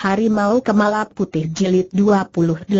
Harimau Kemala Putih Jilid 28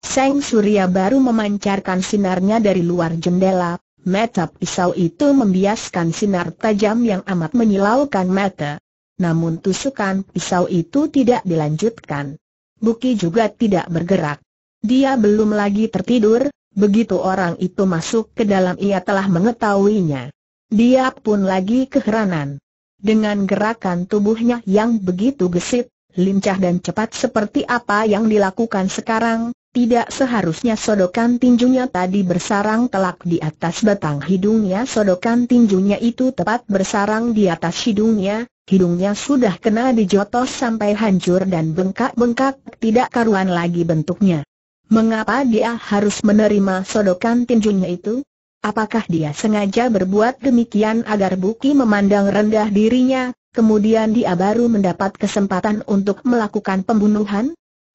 Seng Surya baru memancarkan sinarnya dari luar jendela, mata pisau itu membiaskan sinar tajam yang amat menyilaukan mata. Namun tusukan pisau itu tidak dilanjutkan. Buki juga tidak bergerak. Dia belum lagi tertidur, begitu orang itu masuk ke dalam ia telah mengetahuinya. Dia pun lagi keheranan. Dengan gerakan tubuhnya yang begitu gesit, lincah dan cepat seperti apa yang dilakukan sekarang, tidak seharusnya sodokan tinjunya tadi bersarang telak di atas batang hidungnya Sodokan tinjunya itu tepat bersarang di atas hidungnya Hidungnya sudah kena dijotos sampai hancur dan bengkak-bengkak tidak karuan lagi bentuknya Mengapa dia harus menerima sodokan tinjunya itu? Apakah dia sengaja berbuat demikian agar Buki memandang rendah dirinya, kemudian dia baru mendapat kesempatan untuk melakukan pembunuhan?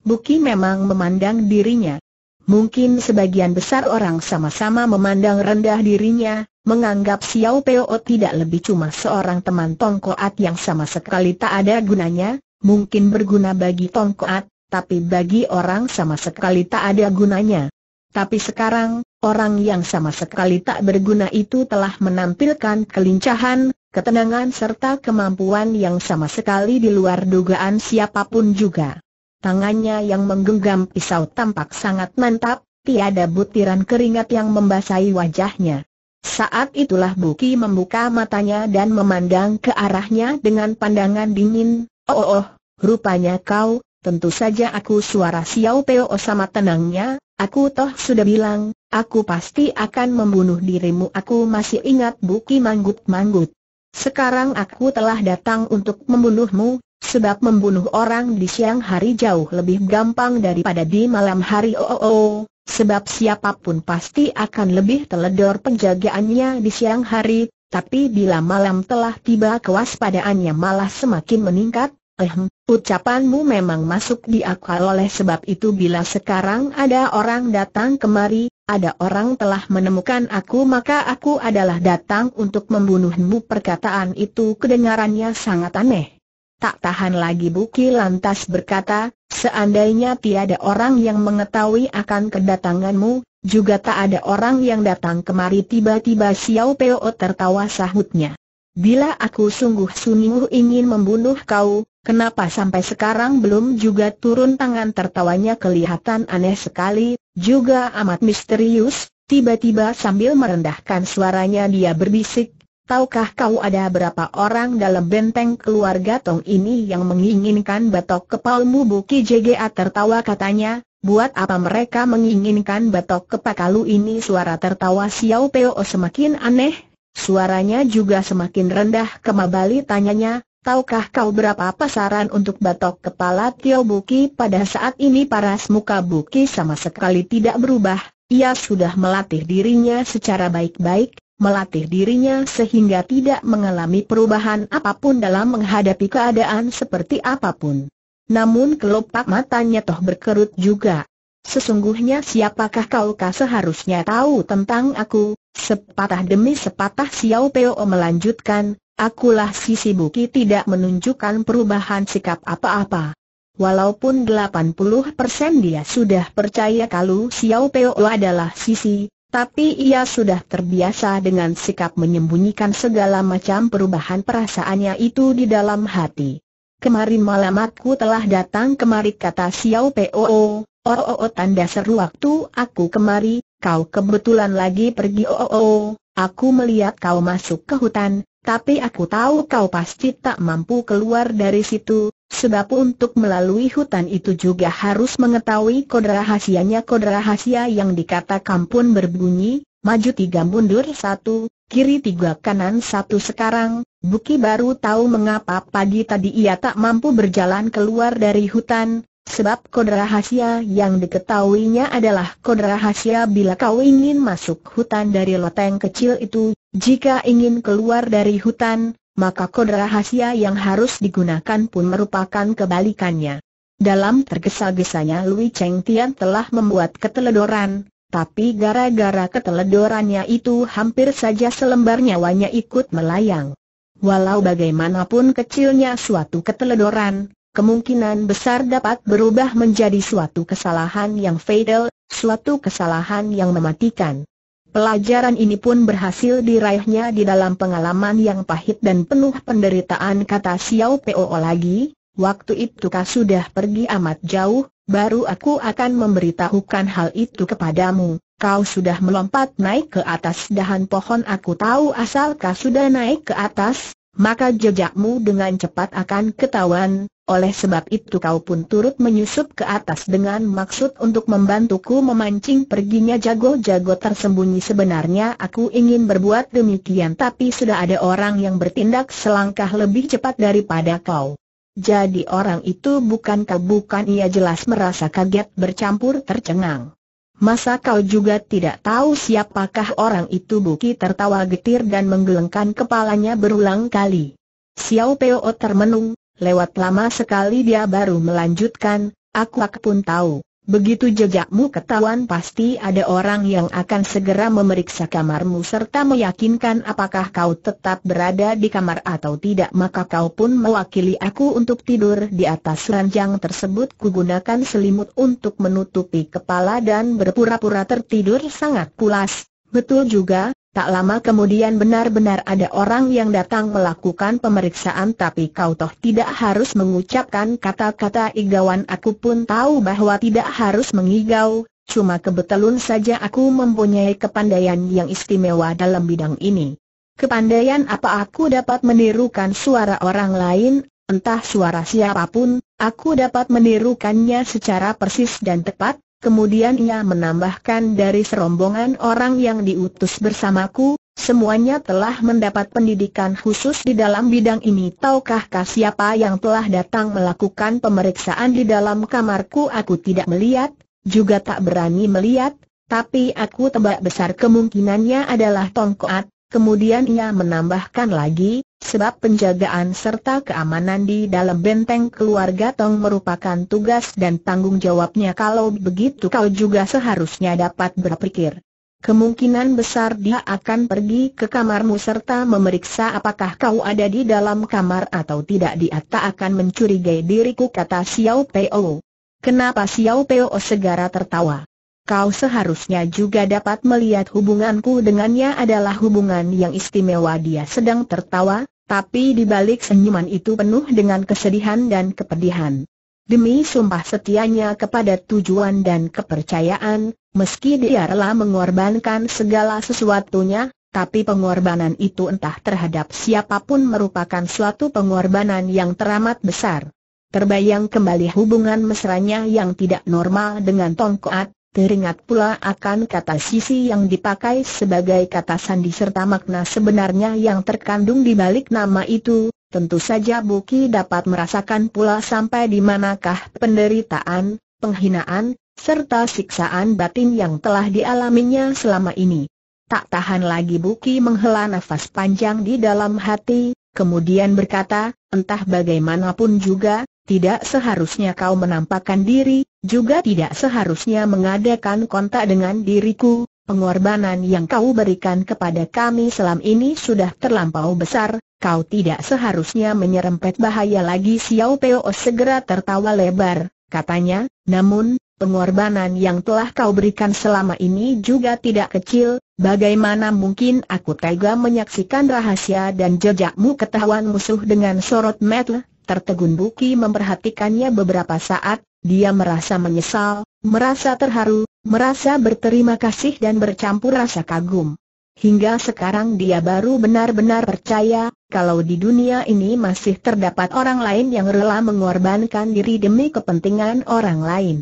Buki memang memandang dirinya. Mungkin sebagian besar orang sama-sama memandang rendah dirinya, menganggap Xiao Peo tidak lebih cuma seorang teman Tongkoat yang sama sekali tak ada gunanya, mungkin berguna bagi Tongkoat, tapi bagi orang sama sekali tak ada gunanya. Tapi sekarang, orang yang sama sekali tak berguna itu telah menampilkan kelincahan, ketenangan serta kemampuan yang sama sekali di luar dugaan siapapun juga. Tangannya yang menggenggam pisau tampak sangat mantap, tiada butiran keringat yang membasahi wajahnya. Saat itulah Buki membuka matanya dan memandang ke arahnya dengan pandangan dingin, oh oh, oh rupanya kau, tentu saja aku suara Xiao Peo sama tenangnya, aku toh sudah bilang, aku pasti akan membunuh dirimu aku masih ingat Buki manggut-manggut. Sekarang aku telah datang untuk membunuhmu, sebab membunuh orang di siang hari jauh lebih gampang daripada di malam hari oh, oh, oh sebab siapapun pasti akan lebih teledor penjagaannya di siang hari, tapi bila malam telah tiba kewaspadaannya malah semakin meningkat, Ehem, ucapanmu memang masuk di akal oleh sebab itu bila sekarang ada orang datang kemari, ada orang telah menemukan aku maka aku adalah datang untuk membunuhmu perkataan itu kedengarannya sangat aneh. Tak tahan lagi Buki lantas berkata, seandainya tiada orang yang mengetahui akan kedatanganmu, juga tak ada orang yang datang kemari tiba-tiba Xiao Peo tertawa sahutnya. Bila aku sungguh-sungguh ingin membunuh kau, Kenapa sampai sekarang belum juga turun tangan tertawanya kelihatan aneh sekali, juga amat misterius, tiba-tiba sambil merendahkan suaranya dia berbisik, Tahukah kau ada berapa orang dalam benteng keluarga Tong ini yang menginginkan batok kepalmu Buki JGA tertawa katanya, buat apa mereka menginginkan batok kepakalu ini suara tertawa Xiao Peo semakin aneh, suaranya juga semakin rendah kembali tanyanya, Tahukah kau berapa pasaran untuk batok kepala Tio Buki pada saat ini paras muka Buki sama sekali tidak berubah, ia sudah melatih dirinya secara baik-baik, melatih dirinya sehingga tidak mengalami perubahan apapun dalam menghadapi keadaan seperti apapun. Namun kelopak matanya toh berkerut juga. Sesungguhnya siapakah kau kah seharusnya tahu tentang aku? Sepatah demi sepatah Xiao Peo melanjutkan, Akulah Sisi Sibuki tidak menunjukkan perubahan sikap apa-apa. Walaupun 80% dia sudah percaya kalau Xiao Peo adalah Sisi, tapi ia sudah terbiasa dengan sikap menyembunyikan segala macam perubahan perasaannya itu di dalam hati. Kemarin malam aku telah datang kemari kata Xiao Peo, oh, oh, oh, oh tanda seru waktu aku kemari, kau kebetulan lagi pergi oh, oh, oh, aku melihat kau masuk ke hutan, tapi aku tahu kau pasti tak mampu keluar dari situ, sebab untuk melalui hutan itu juga harus mengetahui kode rahasianya Kode rahasia yang dikatakan pun berbunyi, maju tiga mundur satu, kiri tiga kanan satu sekarang, Buki baru tahu mengapa pagi tadi ia tak mampu berjalan keluar dari hutan, Sebab kode rahasia yang diketahuinya adalah kode rahasia bila kau ingin masuk hutan dari loteng kecil itu, jika ingin keluar dari hutan, maka kode rahasia yang harus digunakan pun merupakan kebalikannya. Dalam tergesa-gesanya Lui Cheng Tian telah membuat keteledoran, tapi gara-gara keteledorannya itu hampir saja selembar nyawanya ikut melayang. Walau bagaimanapun kecilnya suatu keteledoran, kemungkinan besar dapat berubah menjadi suatu kesalahan yang fatal, suatu kesalahan yang mematikan. Pelajaran ini pun berhasil diraihnya di dalam pengalaman yang pahit dan penuh penderitaan kata Xiao Poo lagi, waktu itu kau sudah pergi amat jauh, baru aku akan memberitahukan hal itu kepadamu. Kau sudah melompat naik ke atas dahan pohon aku tahu asal kau sudah naik ke atas, maka jejakmu dengan cepat akan ketahuan, oleh sebab itu kau pun turut menyusup ke atas dengan maksud untuk membantuku memancing perginya jago-jago tersembunyi Sebenarnya aku ingin berbuat demikian tapi sudah ada orang yang bertindak selangkah lebih cepat daripada kau Jadi orang itu bukan kau bukan ia jelas merasa kaget bercampur tercengang Masa kau juga tidak tahu siapakah orang itu Buki tertawa getir dan menggelengkan kepalanya berulang kali. Xiao Peo termenung, lewat lama sekali dia baru melanjutkan, aku, pun tahu. Begitu jejakmu ketahuan pasti ada orang yang akan segera memeriksa kamarmu serta meyakinkan apakah kau tetap berada di kamar atau tidak maka kau pun mewakili aku untuk tidur di atas ranjang tersebut kugunakan selimut untuk menutupi kepala dan berpura-pura tertidur sangat pulas, betul juga, Tak lama kemudian benar-benar ada orang yang datang melakukan pemeriksaan tapi kau toh tidak harus mengucapkan kata-kata igawan aku pun tahu bahwa tidak harus mengigau, cuma kebetulan saja aku mempunyai kepandaian yang istimewa dalam bidang ini. Kepandaian apa aku dapat menirukan suara orang lain, entah suara siapapun, aku dapat menirukannya secara persis dan tepat, Kemudian ia menambahkan dari serombongan orang yang diutus bersamaku, semuanya telah mendapat pendidikan khusus di dalam bidang ini. Tahukah siapa yang telah datang melakukan pemeriksaan di dalam kamarku? Aku tidak melihat, juga tak berani melihat, tapi aku tebak besar kemungkinannya adalah Tongkoat. Kemudian ia menambahkan lagi, Sebab penjagaan serta keamanan di dalam benteng keluarga Tong merupakan tugas dan tanggung jawabnya kalau begitu kau juga seharusnya dapat berpikir. Kemungkinan besar dia akan pergi ke kamarmu serta memeriksa apakah kau ada di dalam kamar atau tidak dia tak akan mencurigai diriku kata Xiao Peo. Kenapa Xiao Peo segera tertawa? kau seharusnya juga dapat melihat hubunganku dengannya adalah hubungan yang istimewa dia sedang tertawa, tapi di balik senyuman itu penuh dengan kesedihan dan kepedihan. Demi sumpah setianya kepada tujuan dan kepercayaan, meski dia rela mengorbankan segala sesuatunya, tapi pengorbanan itu entah terhadap siapapun merupakan suatu pengorbanan yang teramat besar. Terbayang kembali hubungan mesranya yang tidak normal dengan Tongkoat, Teringat pula akan kata sisi yang dipakai sebagai kata sandi serta makna sebenarnya yang terkandung di balik nama itu, tentu saja Buki dapat merasakan pula sampai di manakah penderitaan, penghinaan, serta siksaan batin yang telah dialaminya selama ini. Tak tahan lagi Buki menghela nafas panjang di dalam hati, kemudian berkata, entah bagaimanapun juga, tidak seharusnya kau menampakkan diri, juga tidak seharusnya mengadakan kontak dengan diriku, pengorbanan yang kau berikan kepada kami selam ini sudah terlampau besar, kau tidak seharusnya menyerempet bahaya lagi Xiao Peo segera tertawa lebar, katanya, namun, pengorbanan yang telah kau berikan selama ini juga tidak kecil, bagaimana mungkin aku tega menyaksikan rahasia dan jejakmu ketahuan musuh dengan sorot mata? tertegun Buki memperhatikannya beberapa saat, dia merasa menyesal, merasa terharu, merasa berterima kasih dan bercampur rasa kagum. Hingga sekarang dia baru benar-benar percaya, kalau di dunia ini masih terdapat orang lain yang rela mengorbankan diri demi kepentingan orang lain.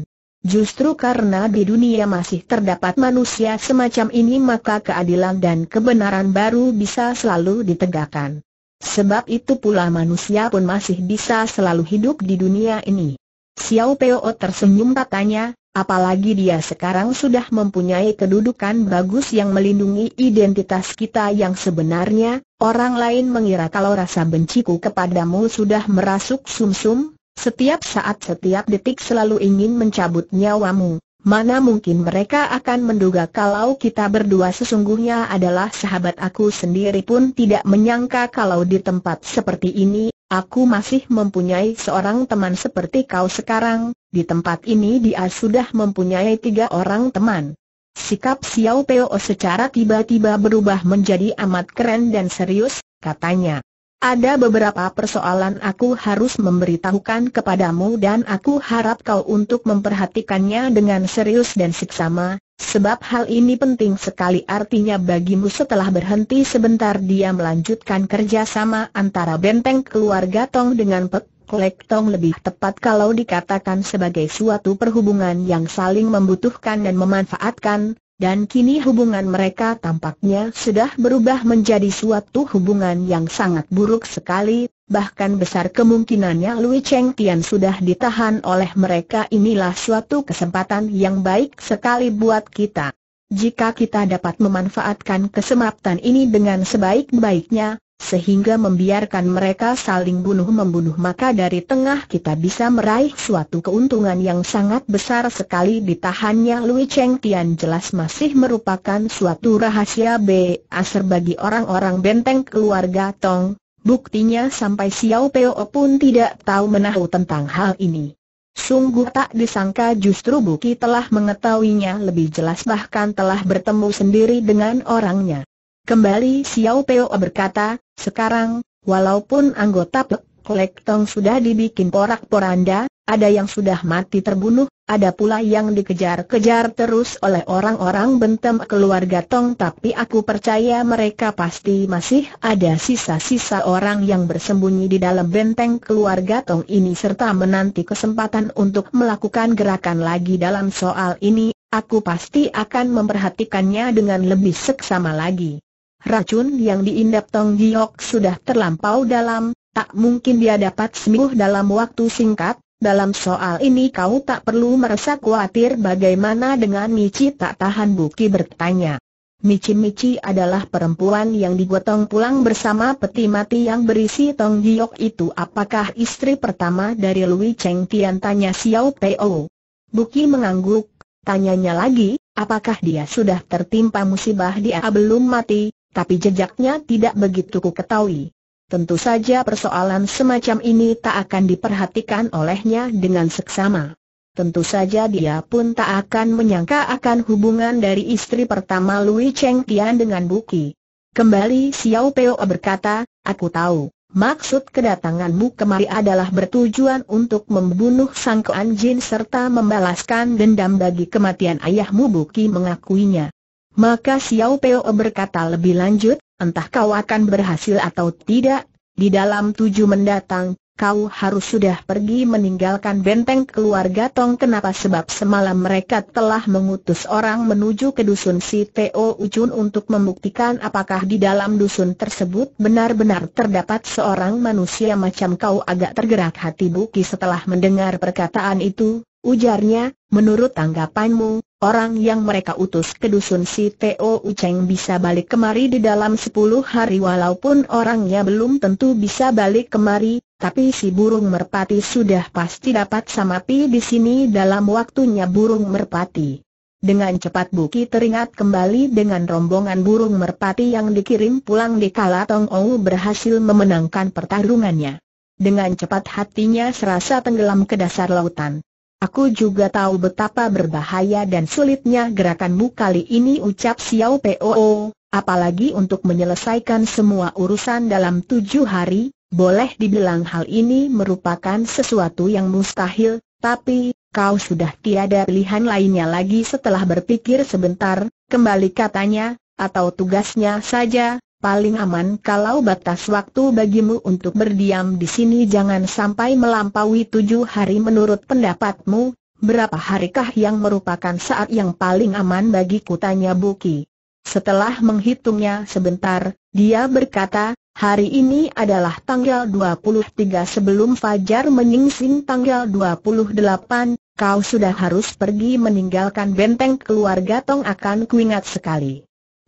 Justru karena di dunia masih terdapat manusia semacam ini maka keadilan dan kebenaran baru bisa selalu ditegakkan. Sebab itu pula manusia pun masih bisa selalu hidup di dunia ini. Xiao Peo tersenyum katanya, apalagi dia sekarang sudah mempunyai kedudukan bagus yang melindungi identitas kita yang sebenarnya, orang lain mengira kalau rasa benciku kepadamu sudah merasuk sumsum, -sum, setiap saat setiap detik selalu ingin mencabut nyawamu. Mana mungkin mereka akan menduga kalau kita berdua sesungguhnya adalah sahabat aku sendiri pun tidak menyangka kalau di tempat seperti ini, aku masih mempunyai seorang teman seperti kau sekarang, di tempat ini dia sudah mempunyai tiga orang teman. Sikap Xiao Peo secara tiba-tiba berubah menjadi amat keren dan serius, katanya. Ada beberapa persoalan aku harus memberitahukan kepadamu dan aku harap kau untuk memperhatikannya dengan serius dan siksama, sebab hal ini penting sekali artinya bagimu setelah berhenti sebentar dia melanjutkan kerjasama antara benteng keluarga Tong dengan Pek Tong lebih tepat kalau dikatakan sebagai suatu perhubungan yang saling membutuhkan dan memanfaatkan, dan kini hubungan mereka tampaknya sudah berubah menjadi suatu hubungan yang sangat buruk sekali, bahkan besar kemungkinannya Lui Cheng Tian sudah ditahan oleh mereka inilah suatu kesempatan yang baik sekali buat kita. Jika kita dapat memanfaatkan kesempatan ini dengan sebaik-baiknya, sehingga membiarkan mereka saling bunuh-membunuh maka dari tengah kita bisa meraih suatu keuntungan yang sangat besar sekali ditahannya Lui Cheng Tian jelas masih merupakan suatu rahasia Aser bagi orang-orang benteng keluarga Tong, buktinya sampai Xiao Peo pun tidak tahu menahu tentang hal ini. Sungguh tak disangka justru Buki telah mengetahuinya lebih jelas bahkan telah bertemu sendiri dengan orangnya. Kembali Xiao Peo berkata, sekarang, walaupun anggota Pek tong sudah dibikin porak-poranda, ada yang sudah mati terbunuh, ada pula yang dikejar-kejar terus oleh orang-orang bentem keluarga Tong tapi aku percaya mereka pasti masih ada sisa-sisa orang yang bersembunyi di dalam benteng keluarga Tong ini serta menanti kesempatan untuk melakukan gerakan lagi dalam soal ini, aku pasti akan memperhatikannya dengan lebih seksama lagi racun yang diindap Tong Giok sudah terlampau dalam, tak mungkin dia dapat sembuh dalam waktu singkat, dalam soal ini kau tak perlu merasa khawatir bagaimana dengan Michi tak tahan Buki bertanya. Michi-Michi adalah perempuan yang digotong pulang bersama peti mati yang berisi Tong Giok itu apakah istri pertama dari Lui Cheng Tian tanya Xiao Peo. Buki mengangguk, tanyanya lagi, apakah dia sudah tertimpa musibah dia belum mati, tapi jejaknya tidak begitu ku ketahui. Tentu saja persoalan semacam ini tak akan diperhatikan olehnya dengan seksama. Tentu saja dia pun tak akan menyangka akan hubungan dari istri pertama Louis Cheng Tian dengan Buki. Kembali Xiao Peo berkata, aku tahu, maksud kedatanganmu kemari adalah bertujuan untuk membunuh Sang Kuan Jin serta membalaskan dendam bagi kematian ayahmu Buki mengakuinya. Maka Xiao Peo berkata lebih lanjut, entah kau akan berhasil atau tidak, di dalam tujuh mendatang, kau harus sudah pergi meninggalkan benteng keluarga Tong kenapa sebab semalam mereka telah mengutus orang menuju ke dusun si Teo Ucun untuk membuktikan apakah di dalam dusun tersebut benar-benar terdapat seorang manusia macam kau agak tergerak hati Buki setelah mendengar perkataan itu, ujarnya, menurut tanggapanmu, orang yang mereka utus ke dusun si Teo Uceng bisa balik kemari di dalam 10 hari walaupun orangnya belum tentu bisa balik kemari, tapi si burung merpati sudah pasti dapat sama samapi di sini dalam waktunya burung merpati. Dengan cepat Buki teringat kembali dengan rombongan burung merpati yang dikirim pulang di kala Tong Ou berhasil memenangkan pertarungannya. Dengan cepat hatinya serasa tenggelam ke dasar lautan. Aku juga tahu betapa berbahaya dan sulitnya gerakanmu kali ini ucap Xiao Poo, apalagi untuk menyelesaikan semua urusan dalam tujuh hari, boleh dibilang hal ini merupakan sesuatu yang mustahil, tapi, kau sudah tiada pilihan lainnya lagi setelah berpikir sebentar, kembali katanya, atau tugasnya saja, paling aman kalau batas waktu bagimu untuk berdiam di sini jangan sampai melampaui tujuh hari menurut pendapatmu, berapa harikah yang merupakan saat yang paling aman bagi kutanya Buki. Setelah menghitungnya sebentar, dia berkata, hari ini adalah tanggal 23 sebelum Fajar menyingsing tanggal 28, kau sudah harus pergi meninggalkan benteng keluarga Tong akan kuingat sekali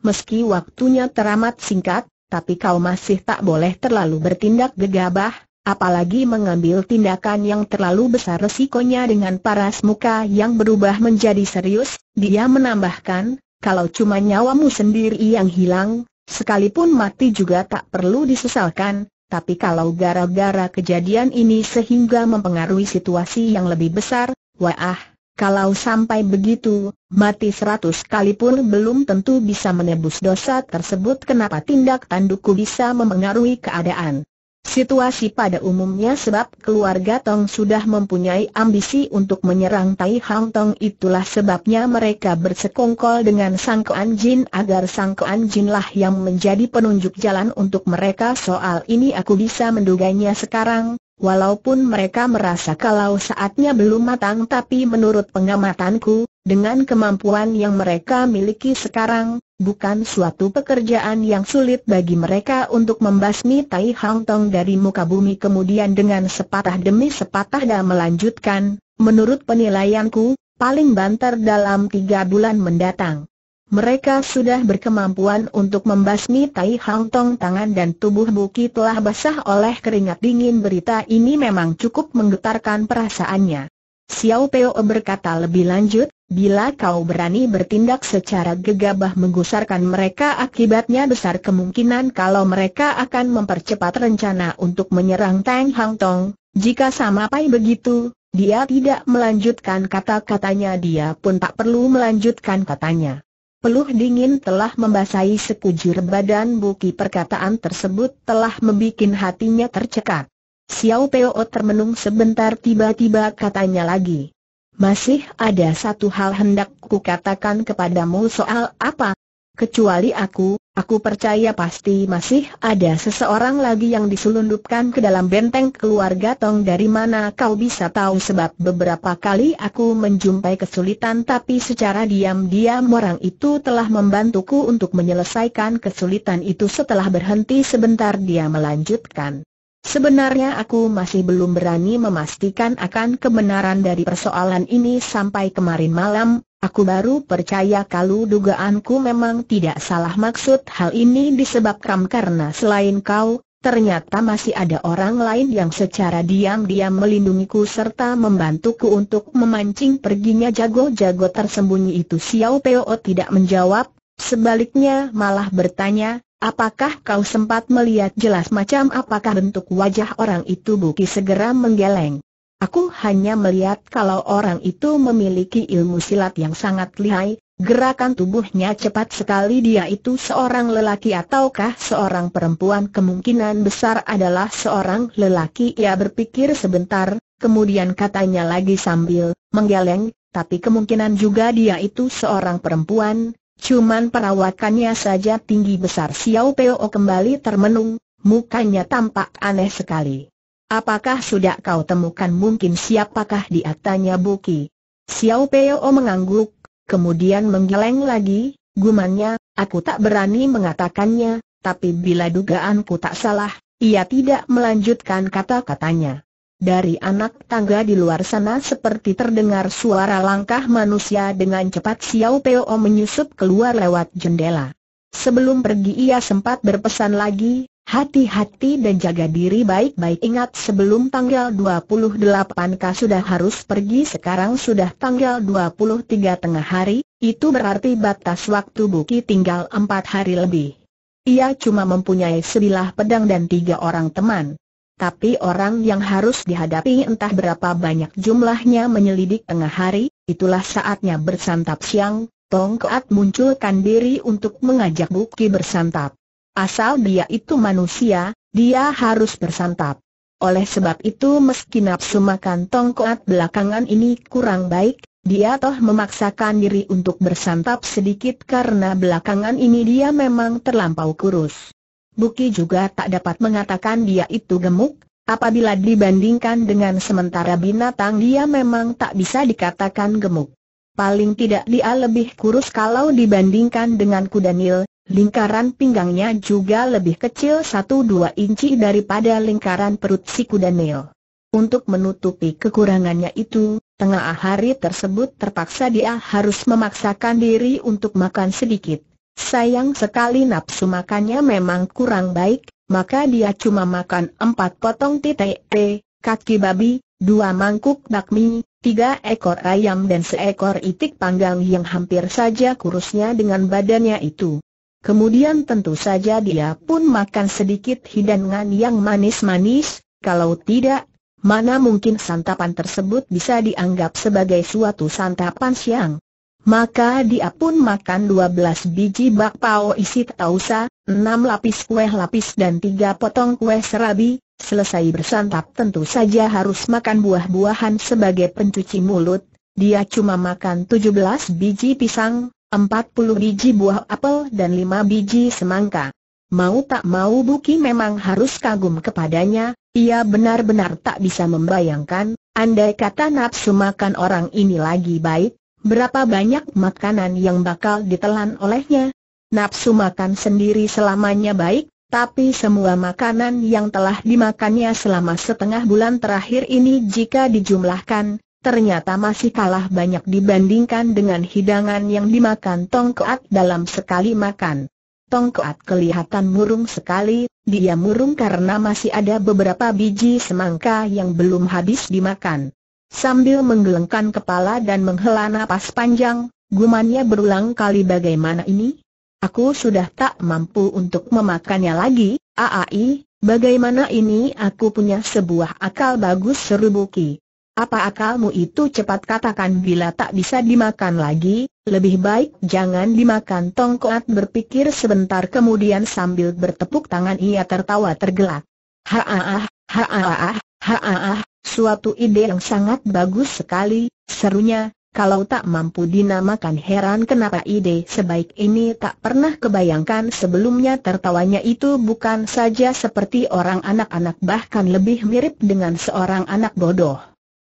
meski waktunya teramat singkat, tapi kau masih tak boleh terlalu bertindak gegabah, apalagi mengambil tindakan yang terlalu besar resikonya dengan paras muka yang berubah menjadi serius, dia menambahkan, kalau cuma nyawamu sendiri yang hilang, sekalipun mati juga tak perlu disesalkan, tapi kalau gara-gara kejadian ini sehingga mempengaruhi situasi yang lebih besar, wah, ah. Kalau sampai begitu, mati seratus kali pun belum tentu bisa menebus dosa tersebut kenapa tindak tandukku bisa memengaruhi keadaan. Situasi pada umumnya sebab keluarga Tong sudah mempunyai ambisi untuk menyerang Tai Hang Tong itulah sebabnya mereka bersekongkol dengan Sang Kuan Jin agar Sang Kuan Jin lah yang menjadi penunjuk jalan untuk mereka soal ini aku bisa menduganya sekarang, Walaupun mereka merasa kalau saatnya belum matang tapi menurut pengamatanku, dengan kemampuan yang mereka miliki sekarang, bukan suatu pekerjaan yang sulit bagi mereka untuk membasmi Tai Hang Tong dari muka bumi kemudian dengan sepatah demi sepatah dan melanjutkan, menurut penilaianku, paling banter dalam tiga bulan mendatang. Mereka sudah berkemampuan untuk membasmi Tai Hang Tong tangan dan tubuh Buki telah basah oleh keringat dingin berita ini memang cukup menggetarkan perasaannya. Xiao Peo berkata lebih lanjut, bila kau berani bertindak secara gegabah menggusarkan mereka akibatnya besar kemungkinan kalau mereka akan mempercepat rencana untuk menyerang Tang Hang Tong, jika sama sampai begitu, dia tidak melanjutkan kata-katanya dia pun tak perlu melanjutkan katanya. Peluh dingin telah membasahi sekujur badan Buki perkataan tersebut telah membuat hatinya tercekat. Xiao Peo termenung sebentar tiba-tiba katanya lagi. Masih ada satu hal hendak katakan kepadamu soal apa Kecuali aku, aku percaya pasti masih ada seseorang lagi yang diselundupkan ke dalam benteng keluarga Tong dari mana kau bisa tahu sebab beberapa kali aku menjumpai kesulitan tapi secara diam-diam orang itu telah membantuku untuk menyelesaikan kesulitan itu setelah berhenti sebentar dia melanjutkan. Sebenarnya aku masih belum berani memastikan akan kebenaran dari persoalan ini sampai kemarin malam, aku baru percaya kalau dugaanku memang tidak salah maksud hal ini disebabkan karena selain kau, ternyata masih ada orang lain yang secara diam-diam melindungiku serta membantuku untuk memancing perginya jago-jago tersembunyi itu Xiao Peo tidak menjawab, sebaliknya malah bertanya, Apakah kau sempat melihat jelas macam apakah bentuk wajah orang itu Buki segera menggeleng. Aku hanya melihat kalau orang itu memiliki ilmu silat yang sangat lihai, Gerakan tubuhnya cepat sekali dia itu seorang lelaki ataukah seorang perempuan kemungkinan besar adalah seorang lelaki ia berpikir sebentar, kemudian katanya lagi sambil menggeleng, tapi kemungkinan juga dia itu seorang perempuan, Cuman perawakannya saja tinggi besar Xiao Peo kembali termenung, mukanya tampak aneh sekali. Apakah sudah kau temukan mungkin siapakah di atasnya Buki? Xiao Peo mengangguk, kemudian menggeleng lagi, gumannya, aku tak berani mengatakannya, tapi bila dugaanku tak salah, ia tidak melanjutkan kata-katanya. Dari anak tangga di luar sana seperti terdengar suara langkah manusia dengan cepat Xiao Peo menyusup keluar lewat jendela. Sebelum pergi ia sempat berpesan lagi, hati-hati dan jaga diri baik-baik ingat sebelum tanggal 28 kah sudah harus pergi sekarang sudah tanggal 23 tengah hari, itu berarti batas waktu Buki tinggal 4 hari lebih. Ia cuma mempunyai sebilah pedang dan tiga orang teman tapi orang yang harus dihadapi entah berapa banyak jumlahnya menyelidik tengah hari, itulah saatnya bersantap siang, Tong Keat munculkan diri untuk mengajak Buki bersantap. Asal dia itu manusia, dia harus bersantap. Oleh sebab itu meski nafsu makan Tong Keat belakangan ini kurang baik, dia toh memaksakan diri untuk bersantap sedikit karena belakangan ini dia memang terlampau kurus. Buki juga tak dapat mengatakan dia itu gemuk, apabila dibandingkan dengan sementara binatang dia memang tak bisa dikatakan gemuk. Paling tidak dia lebih kurus kalau dibandingkan dengan kuda lingkaran pinggangnya juga lebih kecil 1-2 inci daripada lingkaran perut si kuda nil. Untuk menutupi kekurangannya itu, tengah hari tersebut terpaksa dia harus memaksakan diri untuk makan sedikit. Sayang sekali nafsu makannya memang kurang baik, maka dia cuma makan empat potong TTP, kaki babi, dua mangkuk bakmi, tiga ekor ayam dan seekor itik panggang yang hampir saja kurusnya dengan badannya itu. Kemudian tentu saja dia pun makan sedikit hidangan yang manis-manis, kalau tidak, mana mungkin santapan tersebut bisa dianggap sebagai suatu santapan siang maka dia pun makan dua belas biji bakpao isi tausa, enam lapis kue lapis dan tiga potong kue serabi, selesai bersantap tentu saja harus makan buah-buahan sebagai pencuci mulut, dia cuma makan tujuh belas biji pisang, empat puluh biji buah apel dan lima biji semangka. Mau tak mau Buki memang harus kagum kepadanya, ia benar-benar tak bisa membayangkan, andai kata nafsu makan orang ini lagi baik, Berapa banyak makanan yang bakal ditelan olehnya? Nafsu makan sendiri selamanya baik, tapi semua makanan yang telah dimakannya selama setengah bulan terakhir ini jika dijumlahkan, ternyata masih kalah banyak dibandingkan dengan hidangan yang dimakan Tongkat dalam sekali makan. Tongkat kelihatan murung sekali, dia murung karena masih ada beberapa biji semangka yang belum habis dimakan. Sambil menggelengkan kepala dan menghela napas panjang, gumannya berulang kali bagaimana ini? Aku sudah tak mampu untuk memakannya lagi, aai, bagaimana ini aku punya sebuah akal bagus seru Buki. Apa akalmu itu cepat katakan bila tak bisa dimakan lagi, lebih baik jangan dimakan tongkoat berpikir sebentar kemudian sambil bertepuk tangan ia tertawa tergelak. Haah, haah, Haah, suatu ide yang sangat bagus sekali, serunya, kalau tak mampu dinamakan heran kenapa ide sebaik ini tak pernah kebayangkan sebelumnya tertawanya itu bukan saja seperti orang anak-anak bahkan lebih mirip dengan seorang anak bodoh.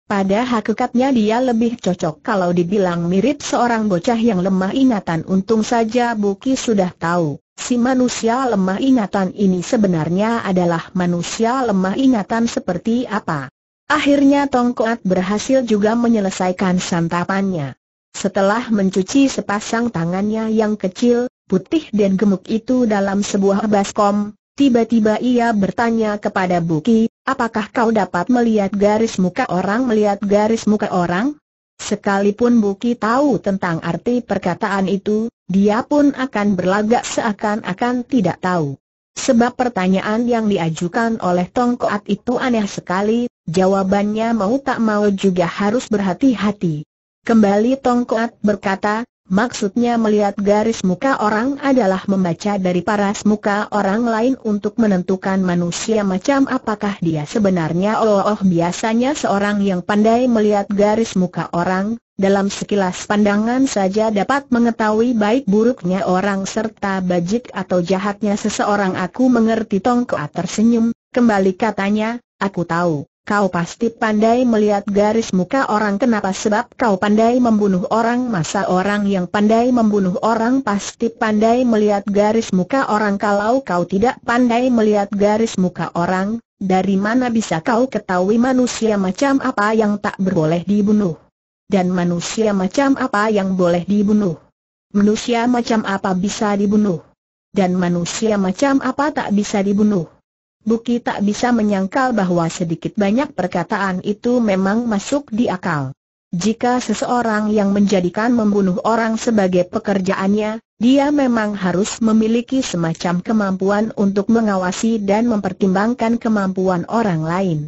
Pada hakikatnya dia lebih cocok kalau dibilang mirip seorang bocah yang lemah ingatan untung saja Buki sudah tahu. Si manusia lemah ingatan ini sebenarnya adalah manusia lemah ingatan seperti apa? Akhirnya Tong Koat berhasil juga menyelesaikan santapannya. Setelah mencuci sepasang tangannya yang kecil, putih dan gemuk itu dalam sebuah baskom, tiba-tiba ia bertanya kepada Buki, apakah kau dapat melihat garis muka orang melihat garis muka orang? Sekalipun Buki tahu tentang arti perkataan itu, dia pun akan berlagak seakan-akan tidak tahu. Sebab pertanyaan yang diajukan oleh Tong itu aneh sekali, jawabannya mau tak mau juga harus berhati-hati. Kembali Tong berkata, Maksudnya melihat garis muka orang adalah membaca dari paras muka orang lain untuk menentukan manusia macam apakah dia sebenarnya oh, oh biasanya seorang yang pandai melihat garis muka orang, dalam sekilas pandangan saja dapat mengetahui baik buruknya orang serta bajik atau jahatnya seseorang aku mengerti Tongkoa tersenyum, kembali katanya, aku tahu. Kau pasti pandai melihat garis muka orang kenapa sebab kau pandai membunuh orang masa orang yang pandai membunuh orang pasti pandai melihat garis muka orang kalau kau tidak pandai melihat garis muka orang, dari mana bisa kau ketahui manusia macam apa yang tak berboleh dibunuh? Dan manusia macam apa yang boleh dibunuh? Manusia macam apa bisa dibunuh? Dan manusia macam apa tak bisa dibunuh? Buki tak bisa menyangkal bahwa sedikit banyak perkataan itu memang masuk di akal. Jika seseorang yang menjadikan membunuh orang sebagai pekerjaannya, dia memang harus memiliki semacam kemampuan untuk mengawasi dan mempertimbangkan kemampuan orang lain.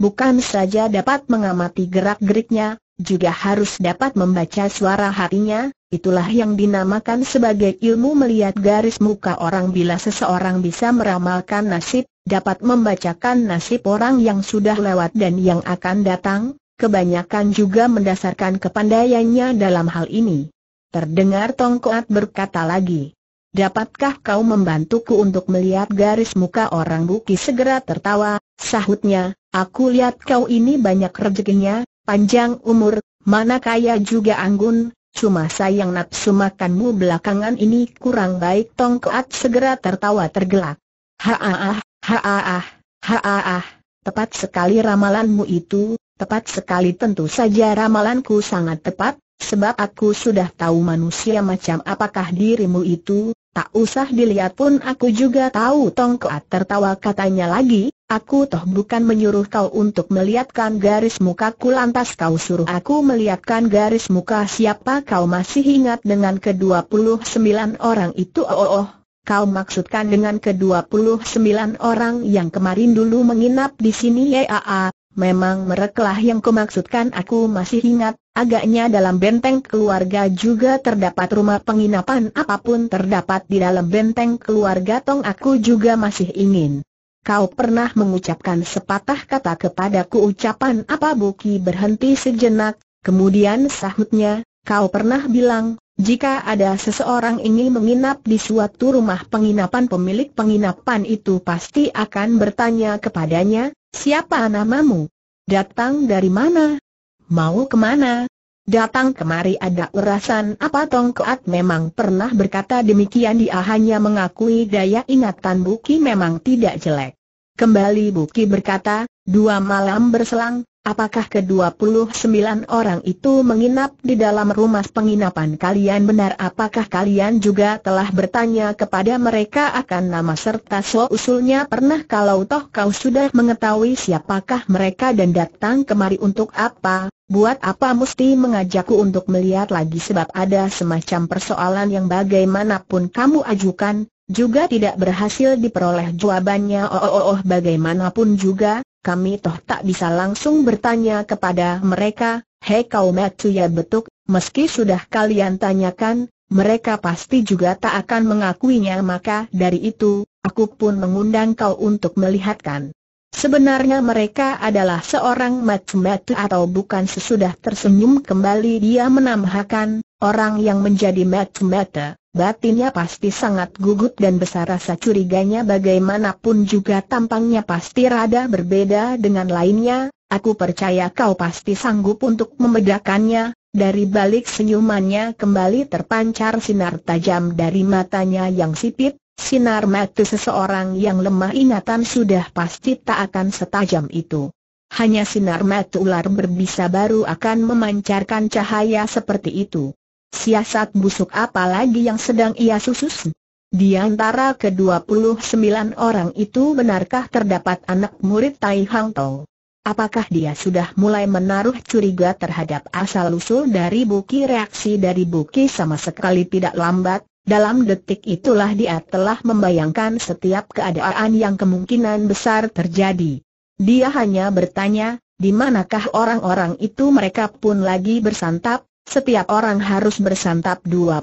Bukan saja dapat mengamati gerak-geriknya, juga harus dapat membaca suara hatinya, Itulah yang dinamakan sebagai ilmu melihat garis muka orang bila seseorang bisa meramalkan nasib, dapat membacakan nasib orang yang sudah lewat dan yang akan datang, kebanyakan juga mendasarkan kepandaiannya dalam hal ini. Terdengar Tongkoat berkata lagi, Dapatkah kau membantuku untuk melihat garis muka orang Buki segera tertawa, sahutnya, aku lihat kau ini banyak rezekinya, panjang umur, mana kaya juga anggun, Cuma sayang nafsu makanmu belakangan ini kurang baik Tong Koat segera tertawa tergelak. Haaah, haaah, haaah, tepat sekali ramalanmu itu, tepat sekali tentu saja ramalanku sangat tepat, sebab aku sudah tahu manusia macam apakah dirimu itu, tak usah dilihat pun aku juga tahu Tong Koat tertawa katanya lagi, Aku toh bukan menyuruh kau untuk melihatkan garis mukaku lantas kau suruh aku melihatkan garis muka siapa kau masih ingat dengan ke-29 orang itu oh, oh oh, kau maksudkan dengan ke-29 orang yang kemarin dulu menginap di sini ya, ya, ya memang mereklah yang kumaksudkan aku masih ingat, agaknya dalam benteng keluarga juga terdapat rumah penginapan apapun terdapat di dalam benteng keluarga tong aku juga masih ingin Kau pernah mengucapkan sepatah kata kepadaku ucapan apa Buki berhenti sejenak, kemudian sahutnya, kau pernah bilang, jika ada seseorang ingin menginap di suatu rumah penginapan pemilik penginapan itu pasti akan bertanya kepadanya, siapa namamu? Datang dari mana? Mau kemana? Datang kemari ada urasan apa Tong keat memang pernah berkata demikian dia hanya mengakui daya ingatan Buki memang tidak jelek. Kembali Buki berkata, dua malam berselang, apakah ke-29 orang itu menginap di dalam rumah penginapan kalian benar apakah kalian juga telah bertanya kepada mereka akan nama serta so-usulnya pernah kalau toh kau sudah mengetahui siapakah mereka dan datang kemari untuk apa, buat apa mesti mengajakku untuk melihat lagi sebab ada semacam persoalan yang bagaimanapun kamu ajukan, juga tidak berhasil diperoleh jawabannya oh, oh oh oh, bagaimanapun juga, kami toh tak bisa langsung bertanya kepada mereka, hei kau kaum ya betuk, meski sudah kalian tanyakan, mereka pasti juga tak akan mengakuinya maka dari itu, aku pun mengundang kau untuk melihatkan. Sebenarnya mereka adalah seorang matu atau bukan sesudah tersenyum kembali dia menambahkan, orang yang menjadi matu Batinnya pasti sangat gugup dan besar rasa curiganya bagaimanapun juga tampangnya pasti rada berbeda dengan lainnya, aku percaya kau pasti sanggup untuk membedakannya, dari balik senyumannya kembali terpancar sinar tajam dari matanya yang sipit, sinar mata seseorang yang lemah ingatan sudah pasti tak akan setajam itu. Hanya sinar mata ular berbisa baru akan memancarkan cahaya seperti itu. Siasat busuk apa lagi yang sedang ia susus? Di antara ke-29 orang itu benarkah terdapat anak murid Tai Hang Tong? Apakah dia sudah mulai menaruh curiga terhadap asal-usul dari Buki reaksi dari Buki sama sekali tidak lambat? Dalam detik itulah dia telah membayangkan setiap keadaan yang kemungkinan besar terjadi. Dia hanya bertanya, di manakah orang-orang itu mereka pun lagi bersantap, setiap orang harus bersantap 29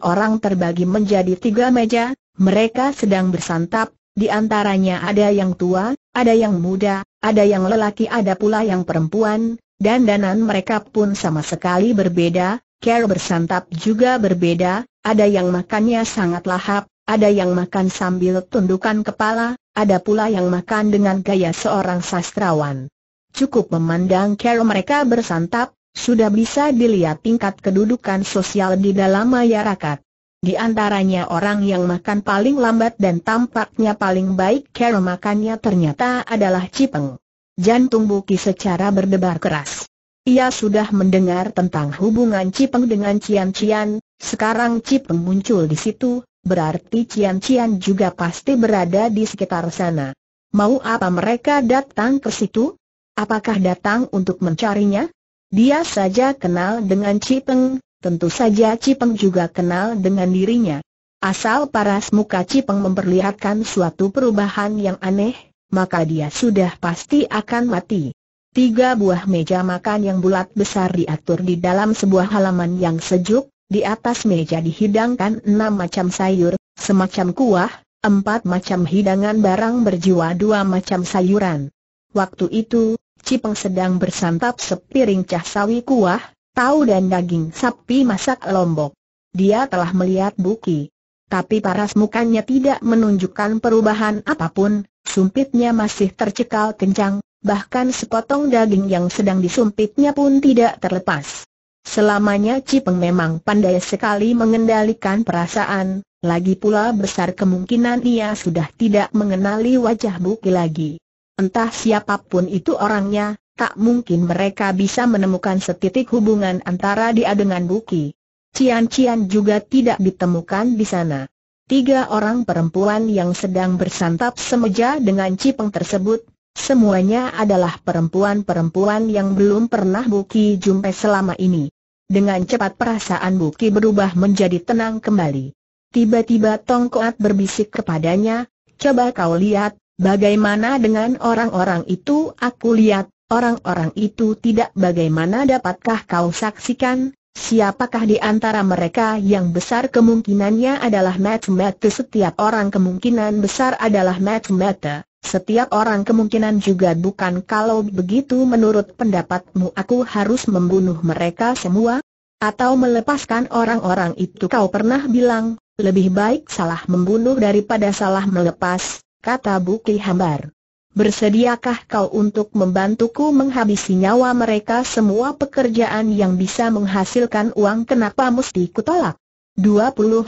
orang terbagi menjadi tiga meja, mereka sedang bersantap, di antaranya ada yang tua, ada yang muda, ada yang lelaki ada pula yang perempuan, dan danan mereka pun sama sekali berbeda, care bersantap juga berbeda, ada yang makannya sangat lahap, ada yang makan sambil tundukan kepala, ada pula yang makan dengan gaya seorang sastrawan. Cukup memandang care mereka bersantap, sudah bisa dilihat tingkat kedudukan sosial di dalam masyarakat. Di antaranya orang yang makan paling lambat dan tampaknya paling baik cara makannya ternyata adalah Cipeng. Jantung Buki secara berdebar keras. Ia sudah mendengar tentang hubungan Cipeng dengan Cian Cian, sekarang Cipeng muncul di situ, berarti Cian Cian juga pasti berada di sekitar sana. Mau apa mereka datang ke situ? Apakah datang untuk mencarinya? Dia saja kenal dengan Cipeng, tentu saja Cipeng juga kenal dengan dirinya. Asal paras muka Cipeng memperlihatkan suatu perubahan yang aneh, maka dia sudah pasti akan mati. Tiga buah meja makan yang bulat besar diatur di dalam sebuah halaman yang sejuk, di atas meja dihidangkan enam macam sayur, semacam kuah, empat macam hidangan barang berjiwa dua macam sayuran. Waktu itu, Cipeng sedang bersantap sepiring cah sawi kuah, tahu dan daging sapi masak lombok. Dia telah melihat Buki. Tapi paras mukanya tidak menunjukkan perubahan apapun, sumpitnya masih tercekal kencang, bahkan sepotong daging yang sedang disumpitnya pun tidak terlepas. Selamanya Cipeng memang pandai sekali mengendalikan perasaan, lagi pula besar kemungkinan ia sudah tidak mengenali wajah Buki lagi. Entah siapapun itu orangnya, tak mungkin mereka bisa menemukan setitik hubungan antara dia dengan Buki. Cian-cian juga tidak ditemukan di sana. Tiga orang perempuan yang sedang bersantap semeja dengan Cipeng tersebut, semuanya adalah perempuan-perempuan yang belum pernah Buki jumpai selama ini. Dengan cepat perasaan Buki berubah menjadi tenang kembali. Tiba-tiba Tongkoat berbisik kepadanya, coba kau lihat, Bagaimana dengan orang-orang itu aku lihat, orang-orang itu tidak bagaimana dapatkah kau saksikan, siapakah di antara mereka yang besar kemungkinannya adalah match match setiap orang kemungkinan besar adalah match match setiap orang kemungkinan juga bukan kalau begitu menurut pendapatmu aku harus membunuh mereka semua? Atau melepaskan orang-orang itu kau pernah bilang, lebih baik salah membunuh daripada salah melepas, kata Buki Hambar. Bersediakah kau untuk membantuku menghabisi nyawa mereka semua pekerjaan yang bisa menghasilkan uang kenapa mesti kutolak? 29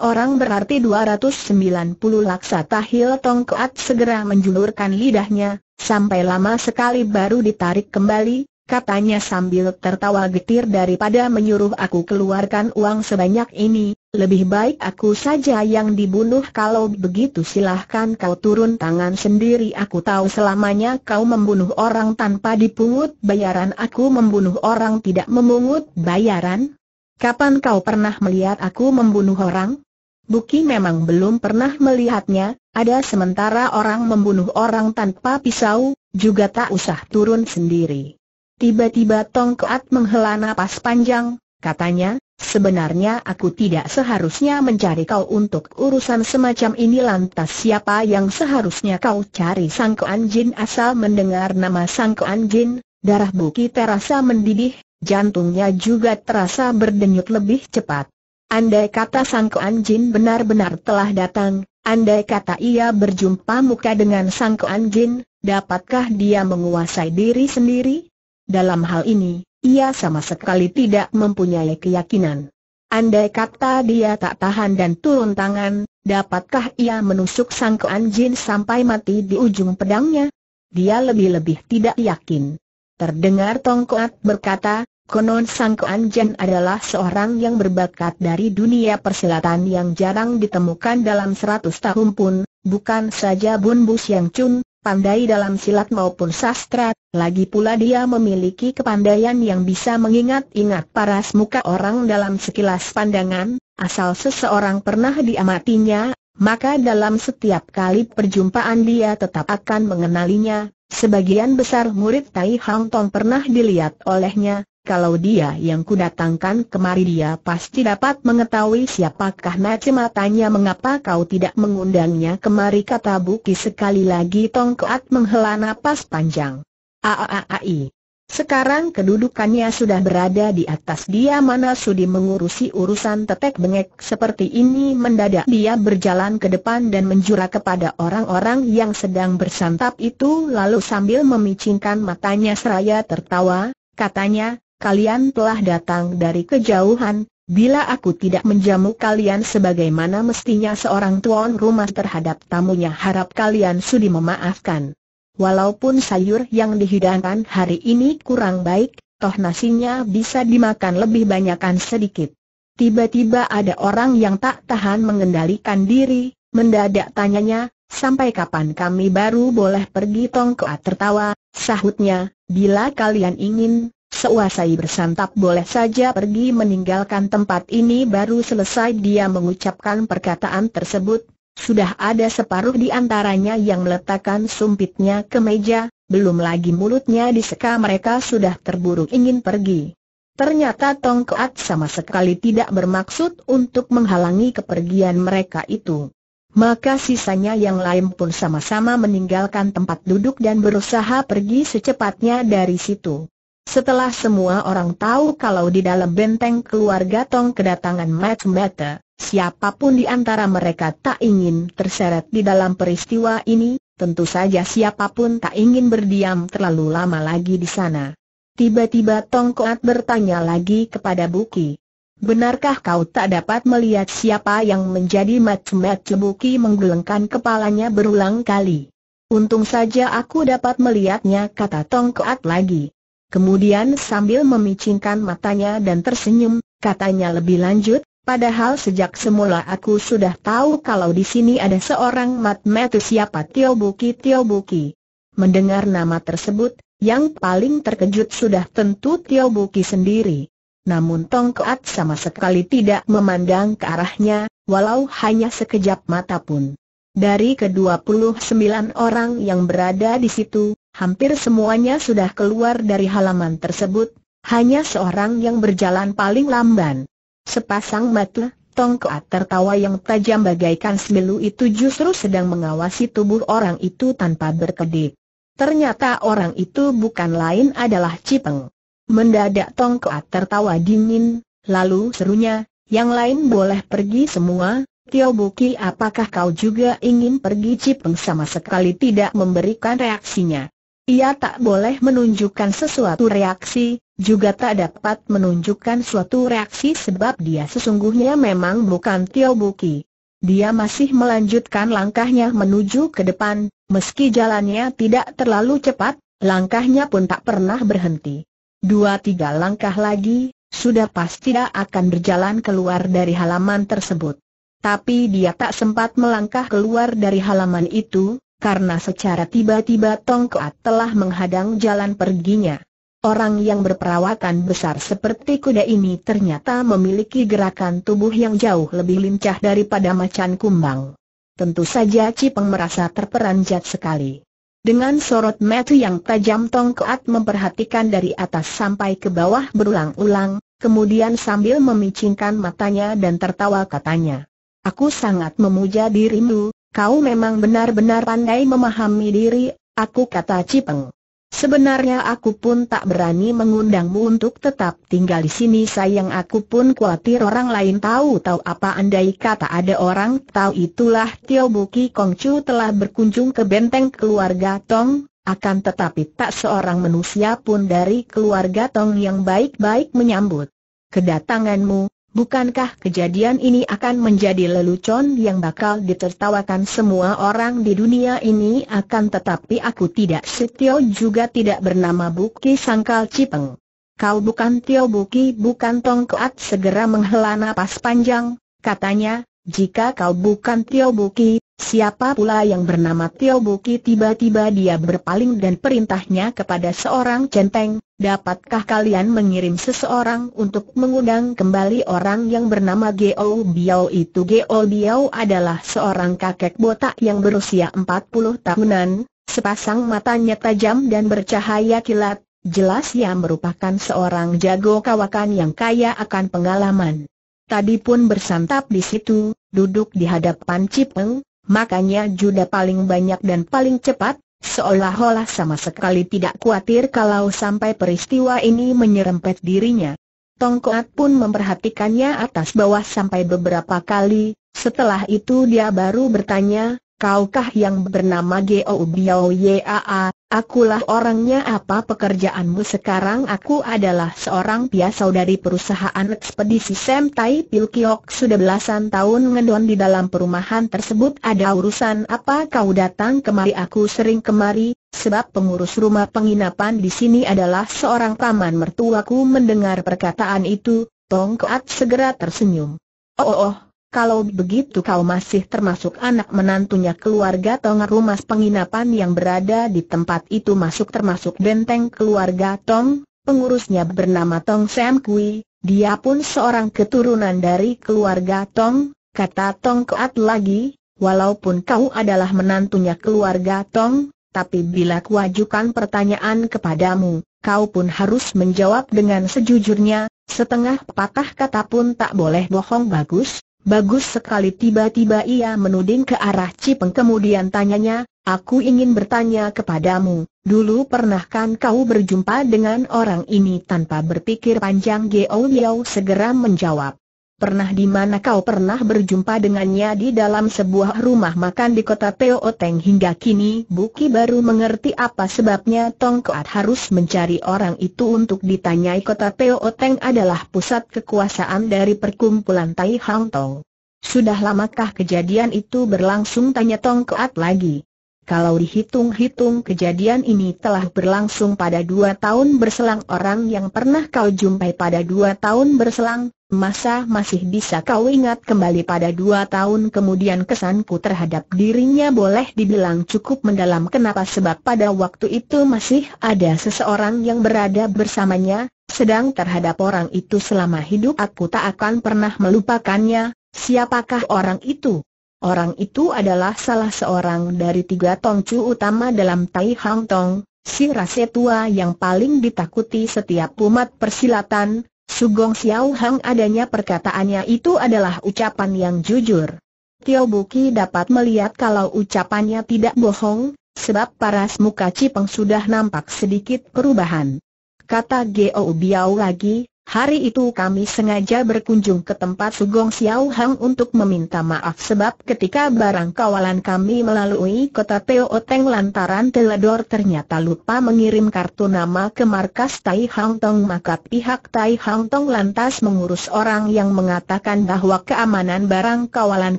orang berarti 290 laksa tahil tongkoat segera menjulurkan lidahnya, sampai lama sekali baru ditarik kembali, katanya sambil tertawa getir daripada menyuruh aku keluarkan uang sebanyak ini, lebih baik aku saja yang dibunuh kalau begitu silahkan kau turun tangan sendiri aku tahu selamanya kau membunuh orang tanpa dipungut bayaran aku membunuh orang tidak memungut bayaran. Kapan kau pernah melihat aku membunuh orang? Buki memang belum pernah melihatnya, ada sementara orang membunuh orang tanpa pisau, juga tak usah turun sendiri. Tiba-tiba Tong Keat menghela napas panjang, katanya, sebenarnya aku tidak seharusnya mencari kau untuk urusan semacam ini lantas siapa yang seharusnya kau cari Sang Kuan Jin asal mendengar nama Sang Kuan Jin, darah Buki terasa mendidih, jantungnya juga terasa berdenyut lebih cepat. Andai kata Sang Kuan Jin benar-benar telah datang, andai kata ia berjumpa muka dengan Sang Kuan Jin, dapatkah dia menguasai diri sendiri? Dalam hal ini, ia sama sekali tidak mempunyai keyakinan. Andai kata dia tak tahan dan turun tangan, dapatkah ia menusuk sang jin sampai mati di ujung pedangnya? Dia lebih-lebih tidak yakin. Terdengar Tongkoat berkata, konon sang jin adalah seorang yang berbakat dari dunia persilatan yang jarang ditemukan dalam seratus tahun pun, bukan saja Bun Bu Siang Chun, pandai dalam silat maupun sastra, lagi pula dia memiliki kepandaian yang bisa mengingat-ingat paras muka orang dalam sekilas pandangan, asal seseorang pernah diamatinya, maka dalam setiap kali perjumpaan dia tetap akan mengenalinya. Sebagian besar murid Tai Hang Tong pernah dilihat olehnya, kalau dia yang kudatangkan kemari dia pasti dapat mengetahui siapakah matanya mengapa kau tidak mengundangnya kemari kata Buki sekali lagi tongkat menghela napas panjang. Aaai. Sekarang kedudukannya sudah berada di atas dia mana sudi mengurusi urusan tetek bengek seperti ini mendadak dia berjalan ke depan dan menjura kepada orang-orang yang sedang bersantap itu lalu sambil memicingkan matanya seraya tertawa, katanya, kalian telah datang dari kejauhan, bila aku tidak menjamu kalian sebagaimana mestinya seorang tuan rumah terhadap tamunya harap kalian sudi memaafkan. Walaupun sayur yang dihidangkan hari ini kurang baik, toh nasinya bisa dimakan lebih banyakkan sedikit. Tiba-tiba ada orang yang tak tahan mengendalikan diri, mendadak tanyanya, sampai kapan kami baru boleh pergi tongkoa tertawa, sahutnya, bila kalian ingin, Seuasai bersantap boleh saja pergi meninggalkan tempat ini baru selesai dia mengucapkan perkataan tersebut, sudah ada separuh di antaranya yang meletakkan sumpitnya ke meja, belum lagi mulutnya diseka mereka sudah terburu ingin pergi. Ternyata Tong Keat sama sekali tidak bermaksud untuk menghalangi kepergian mereka itu. Maka sisanya yang lain pun sama-sama meninggalkan tempat duduk dan berusaha pergi secepatnya dari situ. Setelah semua orang tahu kalau di dalam benteng keluarga Tong kedatangan Mat Mata, siapapun di antara mereka tak ingin terseret di dalam peristiwa ini, tentu saja siapapun tak ingin berdiam terlalu lama lagi di sana. Tiba-tiba Tong Koat bertanya lagi kepada Buki. Benarkah kau tak dapat melihat siapa yang menjadi Matsumet Buki menggelengkan kepalanya berulang kali? Untung saja aku dapat melihatnya kata Tong Koat lagi. Kemudian sambil memicingkan matanya dan tersenyum, katanya lebih lanjut, padahal sejak semula aku sudah tahu kalau di sini ada seorang matmetu siapa Tio Buki Tio Buki. Mendengar nama tersebut, yang paling terkejut sudah tentu Tio Buki sendiri. Namun Tong Keat sama sekali tidak memandang ke arahnya, walau hanya sekejap mata pun. Dari kedua puluh sembilan orang yang berada di situ, hampir semuanya sudah keluar dari halaman tersebut, hanya seorang yang berjalan paling lamban. Sepasang mata, tongkat tertawa yang tajam bagaikan semilu itu justru sedang mengawasi tubuh orang itu tanpa berkedip. Ternyata orang itu bukan lain adalah Cipeng. Mendadak tongkat tertawa dingin, lalu serunya, yang lain boleh pergi semua, Tio Buki apakah kau juga ingin pergi Cipeng sama sekali tidak memberikan reaksinya. Ia tak boleh menunjukkan sesuatu reaksi, juga tak dapat menunjukkan suatu reaksi sebab dia sesungguhnya memang bukan Tio Buki. Dia masih melanjutkan langkahnya menuju ke depan, meski jalannya tidak terlalu cepat, langkahnya pun tak pernah berhenti. Dua tiga langkah lagi, sudah pasti tidak akan berjalan keluar dari halaman tersebut. Tapi dia tak sempat melangkah keluar dari halaman itu, karena secara tiba-tiba Tongkat telah menghadang jalan perginya. Orang yang berperawakan besar seperti kuda ini ternyata memiliki gerakan tubuh yang jauh lebih lincah daripada macan kumbang. Tentu saja Cipeng merasa terperanjat sekali. Dengan sorot mata yang tajam Tongkat memperhatikan dari atas sampai ke bawah berulang-ulang, kemudian sambil memicingkan matanya dan tertawa katanya. Aku sangat memuja dirimu, Kau memang benar-benar pandai memahami diri, aku kata Cipeng. Sebenarnya aku pun tak berani mengundangmu untuk tetap tinggal di sini sayang aku pun khawatir orang lain tahu-tahu apa andai kata ada orang tahu itulah Tio Buki Kongcu telah berkunjung ke benteng keluarga Tong, akan tetapi tak seorang manusia pun dari keluarga Tong yang baik-baik menyambut kedatanganmu, Bukankah kejadian ini akan menjadi lelucon yang bakal ditertawakan semua orang di dunia ini akan tetapi aku tidak setio juga tidak bernama Buki Sangkal Cipeng. Kau bukan Tio Buki bukan Tong Koat segera menghela napas panjang, katanya, jika kau bukan Tio Buki, Siapa pula yang bernama Tio Buki tiba-tiba dia berpaling dan perintahnya kepada seorang centeng, dapatkah kalian mengirim seseorang untuk mengundang kembali orang yang bernama Geo Biao itu? Geo Biao adalah seorang kakek botak yang berusia 40 tahunan, sepasang matanya tajam dan bercahaya kilat, jelas ia merupakan seorang jago kawakan yang kaya akan pengalaman. Tadi pun bersantap di situ, duduk di hadapan Cipeng, Makanya Juda paling banyak dan paling cepat, seolah-olah sama sekali tidak khawatir kalau sampai peristiwa ini menyerempet dirinya. Tongkoat pun memperhatikannya atas bawah sampai beberapa kali, setelah itu dia baru bertanya, kaukah yang bernama Geo Biao Yaa, Akulah orangnya apa pekerjaanmu sekarang Aku adalah seorang piasau dari perusahaan ekspedisi Sam Tai Pil Sudah belasan tahun ngedon di dalam perumahan tersebut Ada urusan apa kau datang kemari Aku sering kemari, sebab pengurus rumah penginapan di sini adalah seorang paman mertuaku Mendengar perkataan itu, Tong segera tersenyum Oh oh oh kalau begitu kau masih termasuk anak menantunya keluarga Tong rumah penginapan yang berada di tempat itu masuk termasuk benteng keluarga Tong, pengurusnya bernama Tong Sam Kui, dia pun seorang keturunan dari keluarga Tong, kata Tong Keat lagi, walaupun kau adalah menantunya keluarga Tong, tapi bila kuajukan pertanyaan kepadamu, kau pun harus menjawab dengan sejujurnya, setengah patah kata pun tak boleh bohong bagus, Bagus sekali tiba-tiba ia menuding ke arah Cipeng kemudian tanyanya, aku ingin bertanya kepadamu, dulu pernahkan kau berjumpa dengan orang ini tanpa berpikir panjang Geo Liao segera menjawab pernah di mana kau pernah berjumpa dengannya di dalam sebuah rumah makan di kota Teo Oteng hingga kini Buki baru mengerti apa sebabnya Tong Koat harus mencari orang itu untuk ditanyai kota Teo Oteng adalah pusat kekuasaan dari perkumpulan Tai Hang Tong. Sudah lamakah kejadian itu berlangsung tanya Tong Koat lagi. Kalau dihitung-hitung kejadian ini telah berlangsung pada dua tahun berselang orang yang pernah kau jumpai pada dua tahun berselang, Masa masih bisa kau ingat kembali pada dua tahun kemudian kesanku terhadap dirinya boleh dibilang cukup mendalam kenapa sebab pada waktu itu masih ada seseorang yang berada bersamanya, sedang terhadap orang itu selama hidup aku tak akan pernah melupakannya, siapakah orang itu? Orang itu adalah salah seorang dari tiga tongcu utama dalam Tai Hang Tong, si rase tua yang paling ditakuti setiap umat persilatan, Sugong Xiao Hang adanya perkataannya itu adalah ucapan yang jujur. Tio Buki dapat melihat kalau ucapannya tidak bohong, sebab paras muka Cipeng sudah nampak sedikit perubahan. Kata Geo Biao lagi, Hari itu kami sengaja berkunjung ke tempat Sugong Xiao Hang untuk meminta maaf sebab ketika barang kawalan kami melalui kota Teo Oteng lantaran teledor ternyata lupa mengirim kartu nama ke markas Tai Hang Tong maka pihak Tai Hang Tong lantas mengurus orang yang mengatakan bahwa keamanan barang kawalan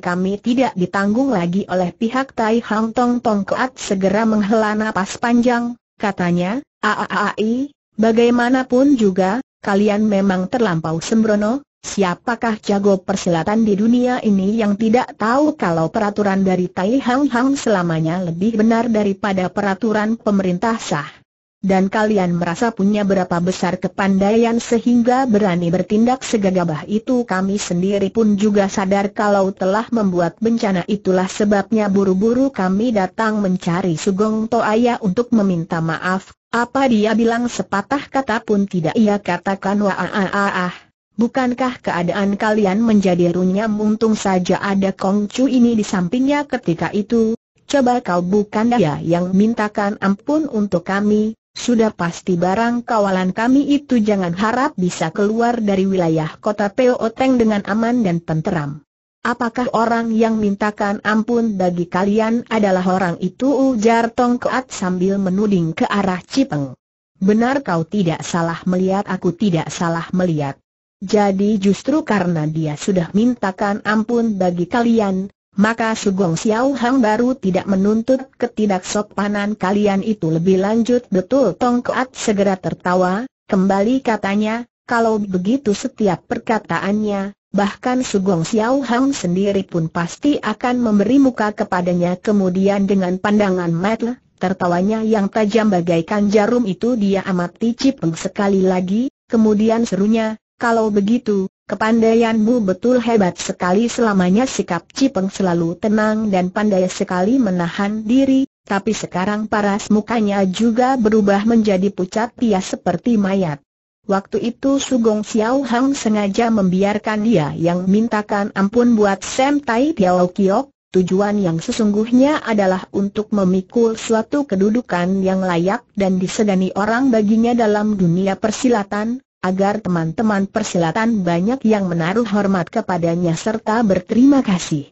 kami tidak ditanggung lagi oleh pihak Tai Hang Tong Tong Keat segera menghela napas panjang, katanya, aaai, bagaimanapun juga kalian memang terlampau sembrono, siapakah jago persilatan di dunia ini yang tidak tahu kalau peraturan dari Tai Hang Hang selamanya lebih benar daripada peraturan pemerintah sah? dan kalian merasa punya berapa besar kepandaian sehingga berani bertindak segagabah itu kami sendiri pun juga sadar kalau telah membuat bencana itulah sebabnya buru-buru kami datang mencari Sugong Toaya untuk meminta maaf, apa dia bilang sepatah kata pun tidak ia katakan wah Bukankah keadaan kalian menjadi runyam untung saja ada Kong Chu ini di sampingnya ketika itu, Coba kau bukan dia yang mintakan ampun untuk kami, sudah pasti barang kawalan kami itu jangan harap bisa keluar dari wilayah kota Peoteng dengan aman dan tenteram. Apakah orang yang mintakan ampun bagi kalian adalah orang itu ujar Tong Keat sambil menuding ke arah Cipeng. Benar kau tidak salah melihat aku tidak salah melihat. Jadi justru karena dia sudah mintakan ampun bagi kalian, maka Sugong Xiao Hang baru tidak menuntut ketidaksopanan kalian itu lebih lanjut betul Tong Keat segera tertawa, kembali katanya, kalau begitu setiap perkataannya, bahkan Sugong Xiao Hang sendiri pun pasti akan memberi muka kepadanya kemudian dengan pandangan metle, tertawanya yang tajam bagaikan jarum itu dia amat Cipeng sekali lagi, kemudian serunya, kalau begitu, Kepandaianmu betul hebat sekali selamanya sikap Cipeng selalu tenang dan pandai sekali menahan diri, tapi sekarang paras mukanya juga berubah menjadi pucat pia seperti mayat. Waktu itu Sugong Xiao Hang sengaja membiarkan dia yang mintakan ampun buat Sam Tai Tiao Kiok, tujuan yang sesungguhnya adalah untuk memikul suatu kedudukan yang layak dan disegani orang baginya dalam dunia persilatan, agar teman-teman persilatan banyak yang menaruh hormat kepadanya serta berterima kasih.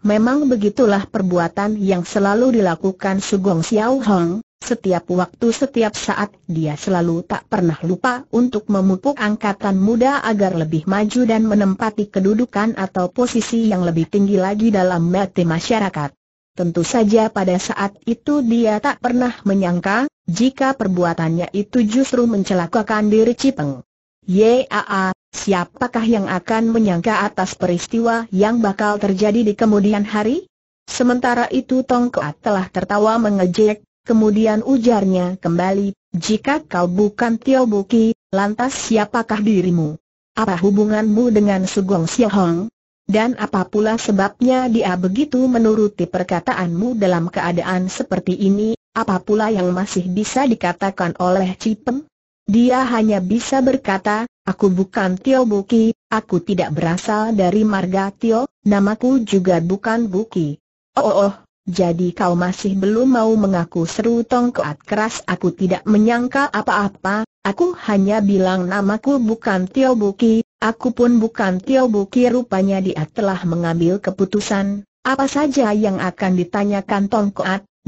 Memang begitulah perbuatan yang selalu dilakukan Sugong Xiao Hong, setiap waktu setiap saat dia selalu tak pernah lupa untuk memupuk angkatan muda agar lebih maju dan menempati kedudukan atau posisi yang lebih tinggi lagi dalam mata masyarakat. Tentu saja pada saat itu dia tak pernah menyangka, jika perbuatannya itu justru mencelakakan diri Cipeng. Yaa, siapakah yang akan menyangka atas peristiwa yang bakal terjadi di kemudian hari? Sementara itu Tong Koat telah tertawa mengejek, kemudian ujarnya kembali, jika kau bukan Tio Buki, lantas siapakah dirimu? Apa hubunganmu dengan Sugong Hong? Dan apa pula sebabnya dia begitu menuruti perkataanmu dalam keadaan seperti ini, apa pula yang masih bisa dikatakan oleh Cipeng? Dia hanya bisa berkata, aku bukan Tio Buki, aku tidak berasal dari marga Tio, namaku juga bukan Buki. Oh, oh, oh, jadi kau masih belum mau mengaku seru tongkat keras aku tidak menyangka apa-apa, aku hanya bilang namaku bukan Tio Buki, aku pun bukan Tio Buki rupanya dia telah mengambil keputusan, apa saja yang akan ditanyakan Tong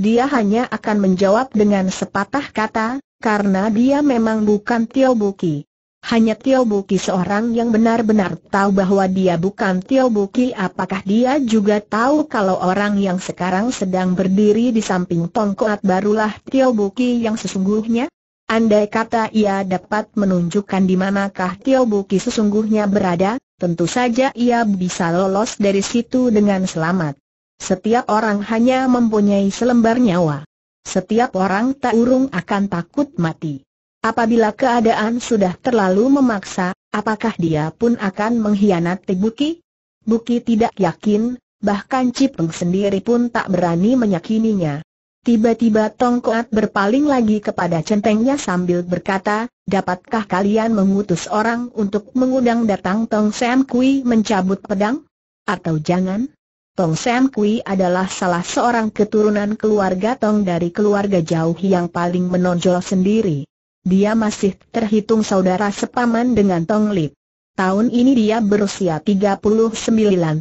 dia hanya akan menjawab dengan sepatah kata, karena dia memang bukan Tio Buki. Hanya Tio Buki seorang yang benar-benar tahu bahwa dia bukan Tio Buki apakah dia juga tahu kalau orang yang sekarang sedang berdiri di samping tongkat barulah Tio Buki yang sesungguhnya? Andai kata ia dapat menunjukkan di manakah Tio Buki sesungguhnya berada, tentu saja ia bisa lolos dari situ dengan selamat. Setiap orang hanya mempunyai selembar nyawa. Setiap orang tak urung akan takut mati. Apabila keadaan sudah terlalu memaksa, apakah dia pun akan mengkhianati Buki? Buki tidak yakin, bahkan Cipeng sendiri pun tak berani menyakininya. Tiba-tiba Tong berpaling lagi kepada centengnya sambil berkata, Dapatkah kalian mengutus orang untuk mengundang datang Tong Sam Kui mencabut pedang? Atau jangan? Tong San Kui adalah salah seorang keturunan keluarga Tong dari keluarga jauh yang paling menonjol sendiri. Dia masih terhitung saudara sepaman dengan Tong Lip. Tahun ini dia berusia 39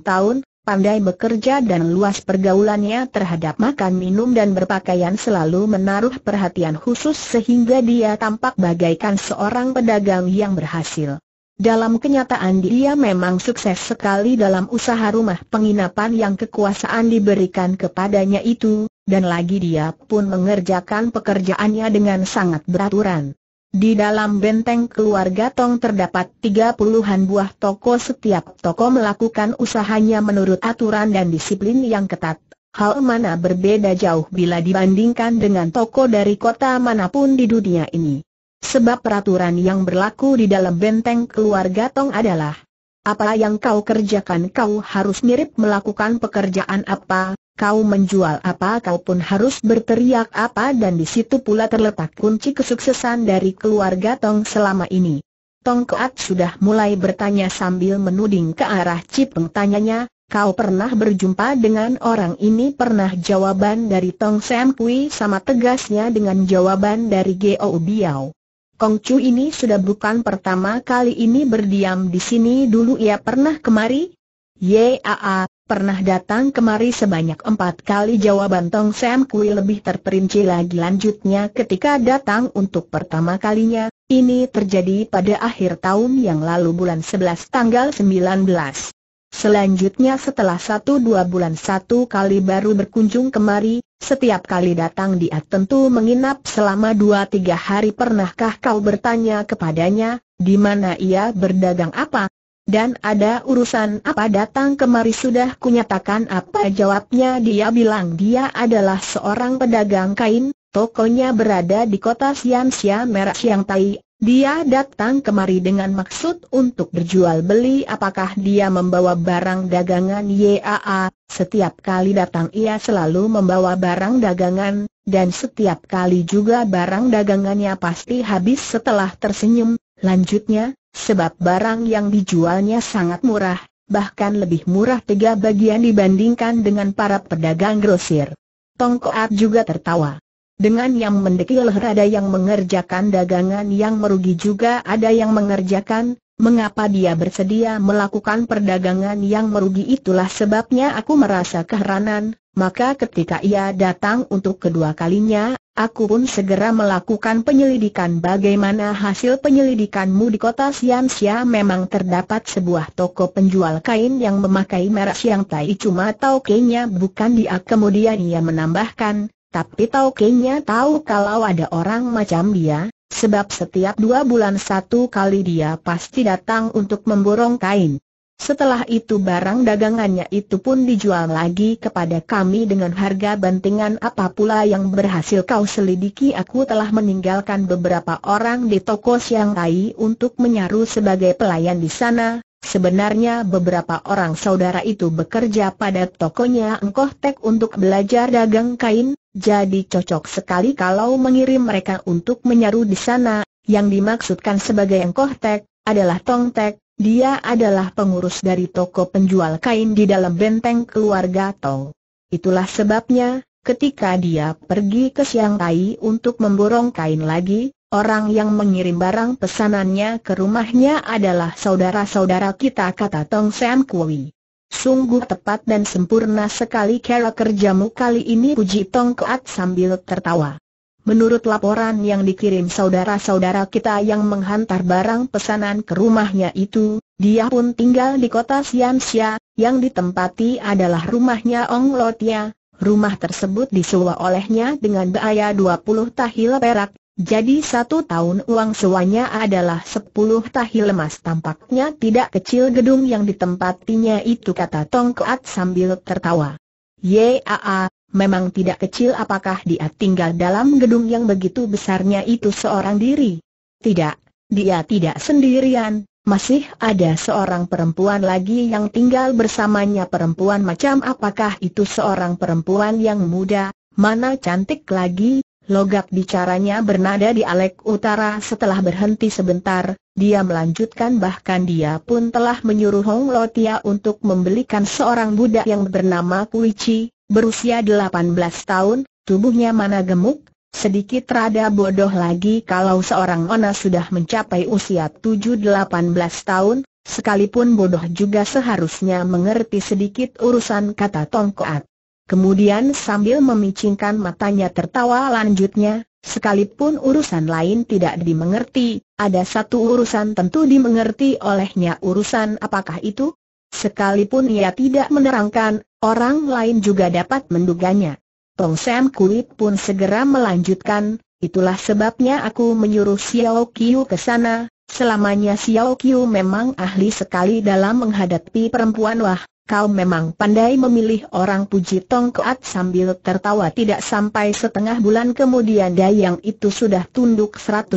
tahun, pandai bekerja dan luas pergaulannya terhadap makan minum dan berpakaian selalu menaruh perhatian khusus sehingga dia tampak bagaikan seorang pedagang yang berhasil. Dalam kenyataan dia memang sukses sekali dalam usaha rumah penginapan yang kekuasaan diberikan kepadanya itu, dan lagi dia pun mengerjakan pekerjaannya dengan sangat beraturan. Di dalam benteng keluarga Tong terdapat tiga puluhan buah toko setiap toko melakukan usahanya menurut aturan dan disiplin yang ketat. Hal mana berbeda jauh bila dibandingkan dengan toko dari kota manapun di dunia ini. Sebab peraturan yang berlaku di dalam benteng keluarga Tong adalah Apa yang kau kerjakan kau harus mirip melakukan pekerjaan apa, kau menjual apa kau pun harus berteriak apa dan di situ pula terletak kunci kesuksesan dari keluarga Tong selama ini. Tong Keat sudah mulai bertanya sambil menuding ke arah Cipeng tanyanya, kau pernah berjumpa dengan orang ini pernah jawaban dari Tong Sam Kui sama tegasnya dengan jawaban dari Geo Biao. Kongcu ini sudah bukan pertama kali ini berdiam di sini dulu ia pernah kemari? Yaa, pernah datang kemari sebanyak empat kali jawaban Tong Sam Kui lebih terperinci lagi lanjutnya ketika datang untuk pertama kalinya, ini terjadi pada akhir tahun yang lalu bulan 11 tanggal 19. Selanjutnya setelah satu dua bulan satu kali baru berkunjung kemari, setiap kali datang dia tentu menginap selama dua tiga hari pernahkah kau bertanya kepadanya, di mana ia berdagang apa? Dan ada urusan apa datang kemari sudah kunyatakan apa jawabnya dia bilang dia adalah seorang pedagang kain, tokonya berada di kota Sian Sia Merak Siang Tai, dia datang kemari dengan maksud untuk berjual beli apakah dia membawa barang dagangan YAA. Setiap kali datang ia selalu membawa barang dagangan, dan setiap kali juga barang dagangannya pasti habis setelah tersenyum. Lanjutnya, sebab barang yang dijualnya sangat murah, bahkan lebih murah tiga bagian dibandingkan dengan para pedagang grosir. Tongkoat juga tertawa. Dengan yang mendekil ada yang mengerjakan dagangan yang merugi juga ada yang mengerjakan, mengapa dia bersedia melakukan perdagangan yang merugi itulah sebabnya aku merasa keheranan, maka ketika ia datang untuk kedua kalinya, aku pun segera melakukan penyelidikan bagaimana hasil penyelidikanmu di kota Siamsia memang terdapat sebuah toko penjual kain yang memakai merek Siang Tai cuma tauke-nya bukan dia kemudian ia menambahkan, tapi Tau Kenya tahu kalau ada orang macam dia, sebab setiap dua bulan satu kali dia pasti datang untuk memborong kain. Setelah itu barang dagangannya itu pun dijual lagi kepada kami dengan harga bantingan apa pula yang berhasil kau selidiki aku telah meninggalkan beberapa orang di toko siang tai untuk menyaru sebagai pelayan di sana. Sebenarnya beberapa orang saudara itu bekerja pada tokonya Engkoh Tek untuk belajar dagang kain, jadi cocok sekali kalau mengirim mereka untuk menyaru di sana, yang dimaksudkan sebagai Engkoh Tek, adalah Tong Tek, dia adalah pengurus dari toko penjual kain di dalam benteng keluarga Tong. Itulah sebabnya, ketika dia pergi ke Siang Tai untuk memborong kain lagi, orang yang mengirim barang pesanannya ke rumahnya adalah saudara-saudara kita kata Tong Sam Kui. Sungguh tepat dan sempurna sekali cara kerjamu kali ini puji Tong Koat sambil tertawa. Menurut laporan yang dikirim saudara-saudara kita yang menghantar barang pesanan ke rumahnya itu, dia pun tinggal di kota Xianxia, yang ditempati adalah rumahnya Ong Lotia. Rumah tersebut disewa olehnya dengan biaya 20 tahil perak, jadi satu tahun uang sewanya adalah sepuluh tahi lemas tampaknya tidak kecil gedung yang ditempatinya itu kata Tong Keat sambil tertawa. Yaa, memang tidak kecil apakah dia tinggal dalam gedung yang begitu besarnya itu seorang diri? Tidak, dia tidak sendirian, masih ada seorang perempuan lagi yang tinggal bersamanya perempuan macam apakah itu seorang perempuan yang muda, mana cantik lagi, Logat bicaranya bernada di Alek utara setelah berhenti sebentar, dia melanjutkan bahkan dia pun telah menyuruh Hong Lotia untuk membelikan seorang budak yang bernama Chi, berusia 18 tahun, tubuhnya mana gemuk, sedikit rada bodoh lagi kalau seorang Ona sudah mencapai usia 7-18 tahun, sekalipun bodoh juga seharusnya mengerti sedikit urusan kata tongkoat. Kemudian sambil memicingkan matanya tertawa lanjutnya, sekalipun urusan lain tidak dimengerti, ada satu urusan tentu dimengerti olehnya urusan apakah itu? Sekalipun ia tidak menerangkan, orang lain juga dapat menduganya. Tong Sam Kuit pun segera melanjutkan, itulah sebabnya aku menyuruh Xiao Qiu ke sana, selamanya Xiao Qiu memang ahli sekali dalam menghadapi perempuan wah, kau memang pandai memilih orang puji Tong Keat sambil tertawa tidak sampai setengah bulan kemudian Dayang itu sudah tunduk 100%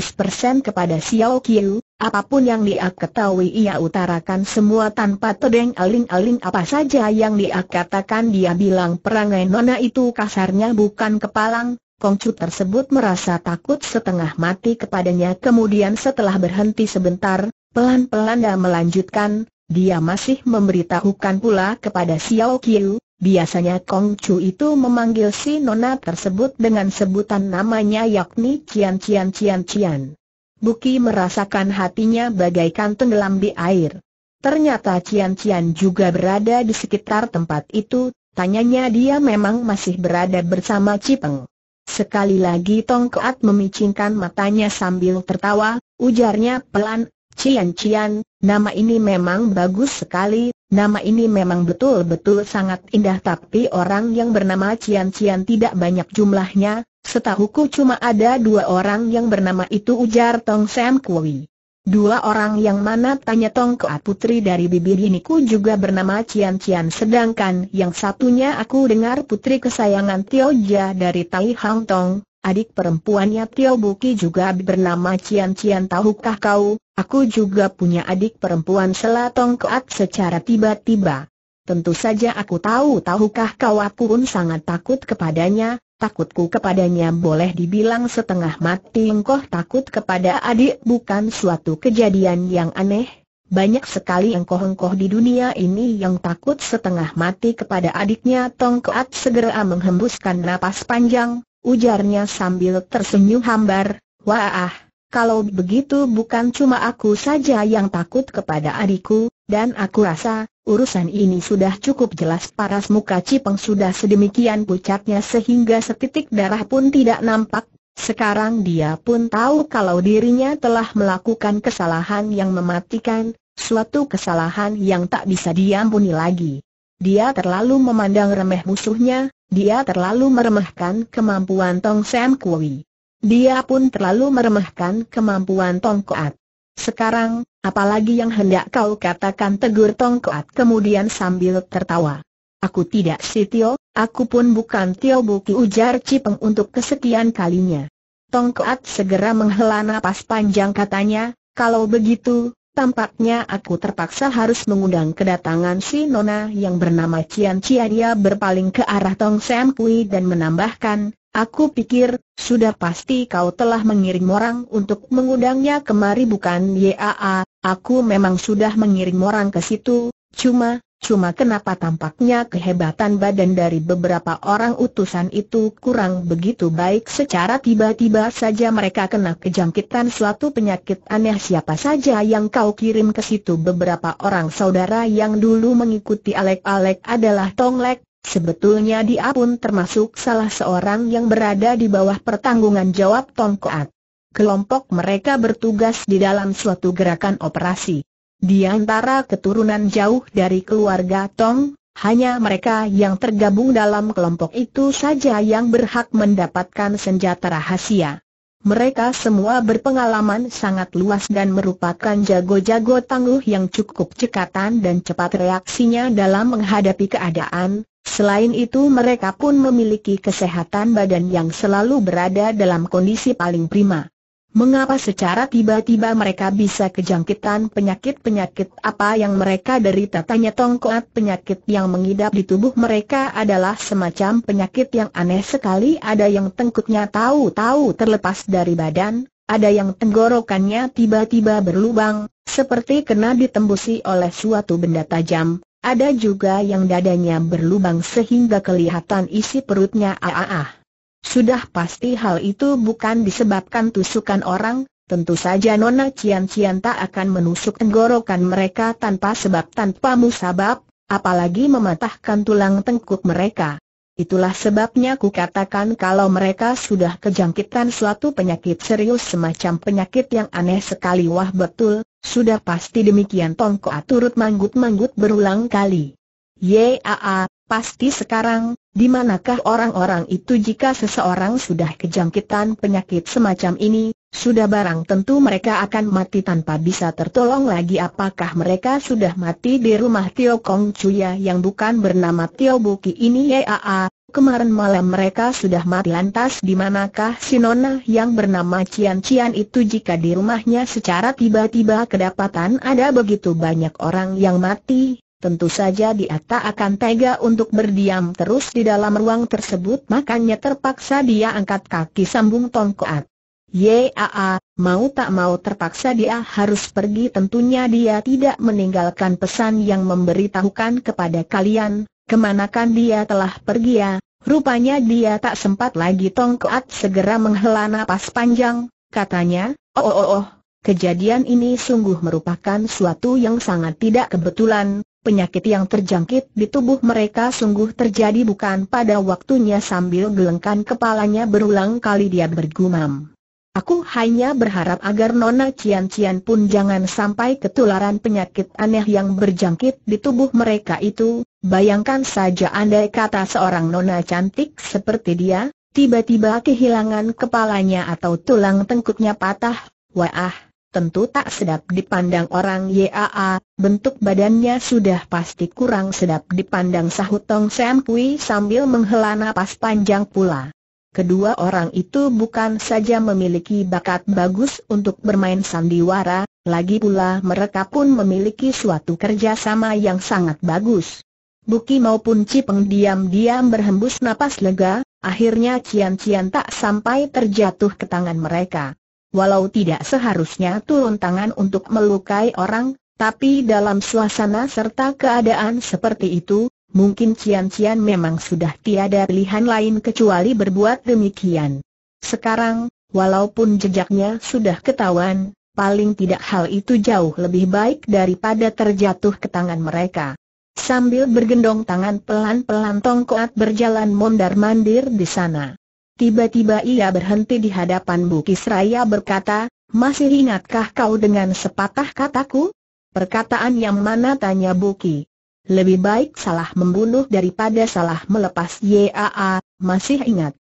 kepada Xiao Qiu, apapun yang dia ketahui ia utarakan semua tanpa tedeng aling-aling apa saja yang dia katakan dia bilang perangai nona itu kasarnya bukan kepalang, Kongcu tersebut merasa takut setengah mati kepadanya kemudian setelah berhenti sebentar, pelan-pelan dia melanjutkan, dia masih memberitahukan pula kepada Xiao Qiu, biasanya Kong Chu itu memanggil si nona tersebut dengan sebutan namanya yakni Cian Cian Cian Cian. Buki merasakan hatinya bagaikan tenggelam di air. Ternyata Cian Cian juga berada di sekitar tempat itu, tanyanya dia memang masih berada bersama Cipeng. Sekali lagi Tong Keat memicingkan matanya sambil tertawa, ujarnya pelan, Cian Cian, nama ini memang bagus sekali, nama ini memang betul-betul sangat indah tapi orang yang bernama Cian Cian tidak banyak jumlahnya, setahuku cuma ada dua orang yang bernama itu ujar Tong Sam Kui. Dua orang yang mana tanya Tong Kua putri dari bibir ini ku juga bernama Cian Cian sedangkan yang satunya aku dengar putri kesayangan Tioja dari Tai Hang Tong, Adik perempuannya Tio Buki juga bernama Cian Cian tahukah kau, aku juga punya adik perempuan Selatong Keat secara tiba-tiba. Tentu saja aku tahu tahukah kau aku pun sangat takut kepadanya, takutku kepadanya boleh dibilang setengah mati engkau takut kepada adik bukan suatu kejadian yang aneh. Banyak sekali engkau-engkau di dunia ini yang takut setengah mati kepada adiknya Tong Keat segera menghembuskan napas panjang, ujarnya sambil tersenyum hambar, wah, kalau begitu bukan cuma aku saja yang takut kepada adikku, dan aku rasa, urusan ini sudah cukup jelas paras muka Cipeng sudah sedemikian pucatnya sehingga setitik darah pun tidak nampak, sekarang dia pun tahu kalau dirinya telah melakukan kesalahan yang mematikan, suatu kesalahan yang tak bisa diampuni lagi. Dia terlalu memandang remeh musuhnya, dia terlalu meremehkan kemampuan Tong Sam Kui. Dia pun terlalu meremehkan kemampuan Tong Koat. Sekarang, apalagi yang hendak kau katakan tegur Tong Koat kemudian sambil tertawa. Aku tidak si Tio, aku pun bukan Tio Buki ujar Cipeng untuk kesekian kalinya. Tong Koat segera menghela napas panjang katanya, kalau begitu, Tampaknya aku terpaksa harus mengundang kedatangan si Nona yang bernama Cian Cian Ia berpaling ke arah Tong Sam Kui dan menambahkan, Aku pikir, sudah pasti kau telah mengirim orang untuk mengundangnya kemari bukan YAA, aku memang sudah mengirim orang ke situ, cuma, Cuma kenapa tampaknya kehebatan badan dari beberapa orang utusan itu kurang begitu baik secara tiba-tiba saja mereka kena kejangkitan suatu penyakit aneh siapa saja yang kau kirim ke situ beberapa orang saudara yang dulu mengikuti Alek-Alek adalah Tonglek, sebetulnya dia pun termasuk salah seorang yang berada di bawah pertanggungan jawab Tongkoat. Kelompok mereka bertugas di dalam suatu gerakan operasi. Di antara keturunan jauh dari keluarga Tong, hanya mereka yang tergabung dalam kelompok itu saja yang berhak mendapatkan senjata rahasia. Mereka semua berpengalaman sangat luas dan merupakan jago-jago tangguh yang cukup cekatan dan cepat reaksinya dalam menghadapi keadaan. Selain itu mereka pun memiliki kesehatan badan yang selalu berada dalam kondisi paling prima. Mengapa secara tiba-tiba mereka bisa kejangkitan penyakit-penyakit apa yang mereka derita? Tanya Tongkoat penyakit yang mengidap di tubuh mereka adalah semacam penyakit yang aneh sekali Ada yang tengkuknya tahu-tahu terlepas dari badan, ada yang tenggorokannya tiba-tiba berlubang, seperti kena ditembusi oleh suatu benda tajam, ada juga yang dadanya berlubang sehingga kelihatan isi perutnya Aaah! Sudah pasti hal itu bukan disebabkan tusukan orang, tentu saja Nona Cian Cian tak akan menusuk tenggorokan mereka tanpa sebab tanpa musabab, apalagi mematahkan tulang tengkuk mereka. Itulah sebabnya ku katakan kalau mereka sudah kejangkitan suatu penyakit serius semacam penyakit yang aneh sekali wah betul, sudah pasti demikian Tongko turut manggut-manggut berulang kali. Yaa, Pasti sekarang, di manakah orang-orang itu jika seseorang sudah kejangkitan penyakit semacam ini, sudah barang tentu mereka akan mati tanpa bisa tertolong lagi apakah mereka sudah mati di rumah Tio Kong Chuya yang bukan bernama Tio Buki ini yaa, kemarin malam mereka sudah mati lantas di manakah si Nona yang bernama Cian Cian itu jika di rumahnya secara tiba-tiba kedapatan ada begitu banyak orang yang mati, Tentu saja dia tak akan tega untuk berdiam terus di dalam ruang tersebut makanya terpaksa dia angkat kaki sambung tongkoat. Yaa, mau tak mau terpaksa dia harus pergi tentunya dia tidak meninggalkan pesan yang memberitahukan kepada kalian, kemanakan dia telah pergi ya, rupanya dia tak sempat lagi tongkoat segera menghela napas panjang, katanya, oh, oh oh oh, Kejadian ini sungguh merupakan suatu yang sangat tidak kebetulan, penyakit yang terjangkit di tubuh mereka sungguh terjadi bukan pada waktunya sambil gelengkan kepalanya berulang kali dia bergumam. Aku hanya berharap agar Nona Cian Cian pun jangan sampai ketularan penyakit aneh yang berjangkit di tubuh mereka itu. Bayangkan saja andai kata seorang Nona cantik seperti dia, tiba-tiba kehilangan kepalanya atau tulang tengkuknya patah. Wah, tentu tak sedap dipandang orang YAA, bentuk badannya sudah pasti kurang sedap dipandang sahut Tong Sam Pui sambil menghela napas panjang pula. Kedua orang itu bukan saja memiliki bakat bagus untuk bermain sandiwara, lagi pula mereka pun memiliki suatu kerjasama yang sangat bagus. Buki maupun Cipeng diam-diam berhembus napas lega, akhirnya Cian-Cian tak sampai terjatuh ke tangan mereka. Walau tidak seharusnya turun tangan untuk melukai orang, tapi dalam suasana serta keadaan seperti itu, mungkin Cian-Cian memang sudah tiada pilihan lain kecuali berbuat demikian. Sekarang, walaupun jejaknya sudah ketahuan, paling tidak hal itu jauh lebih baik daripada terjatuh ke tangan mereka. Sambil bergendong tangan pelan-pelan Tongkoat berjalan mondar-mandir di sana. Tiba-tiba ia berhenti di hadapan Bukis Raya berkata, masih ingatkah kau dengan sepatah kataku? Perkataan yang mana tanya Buki. Lebih baik salah membunuh daripada salah melepas YAA, masih ingat.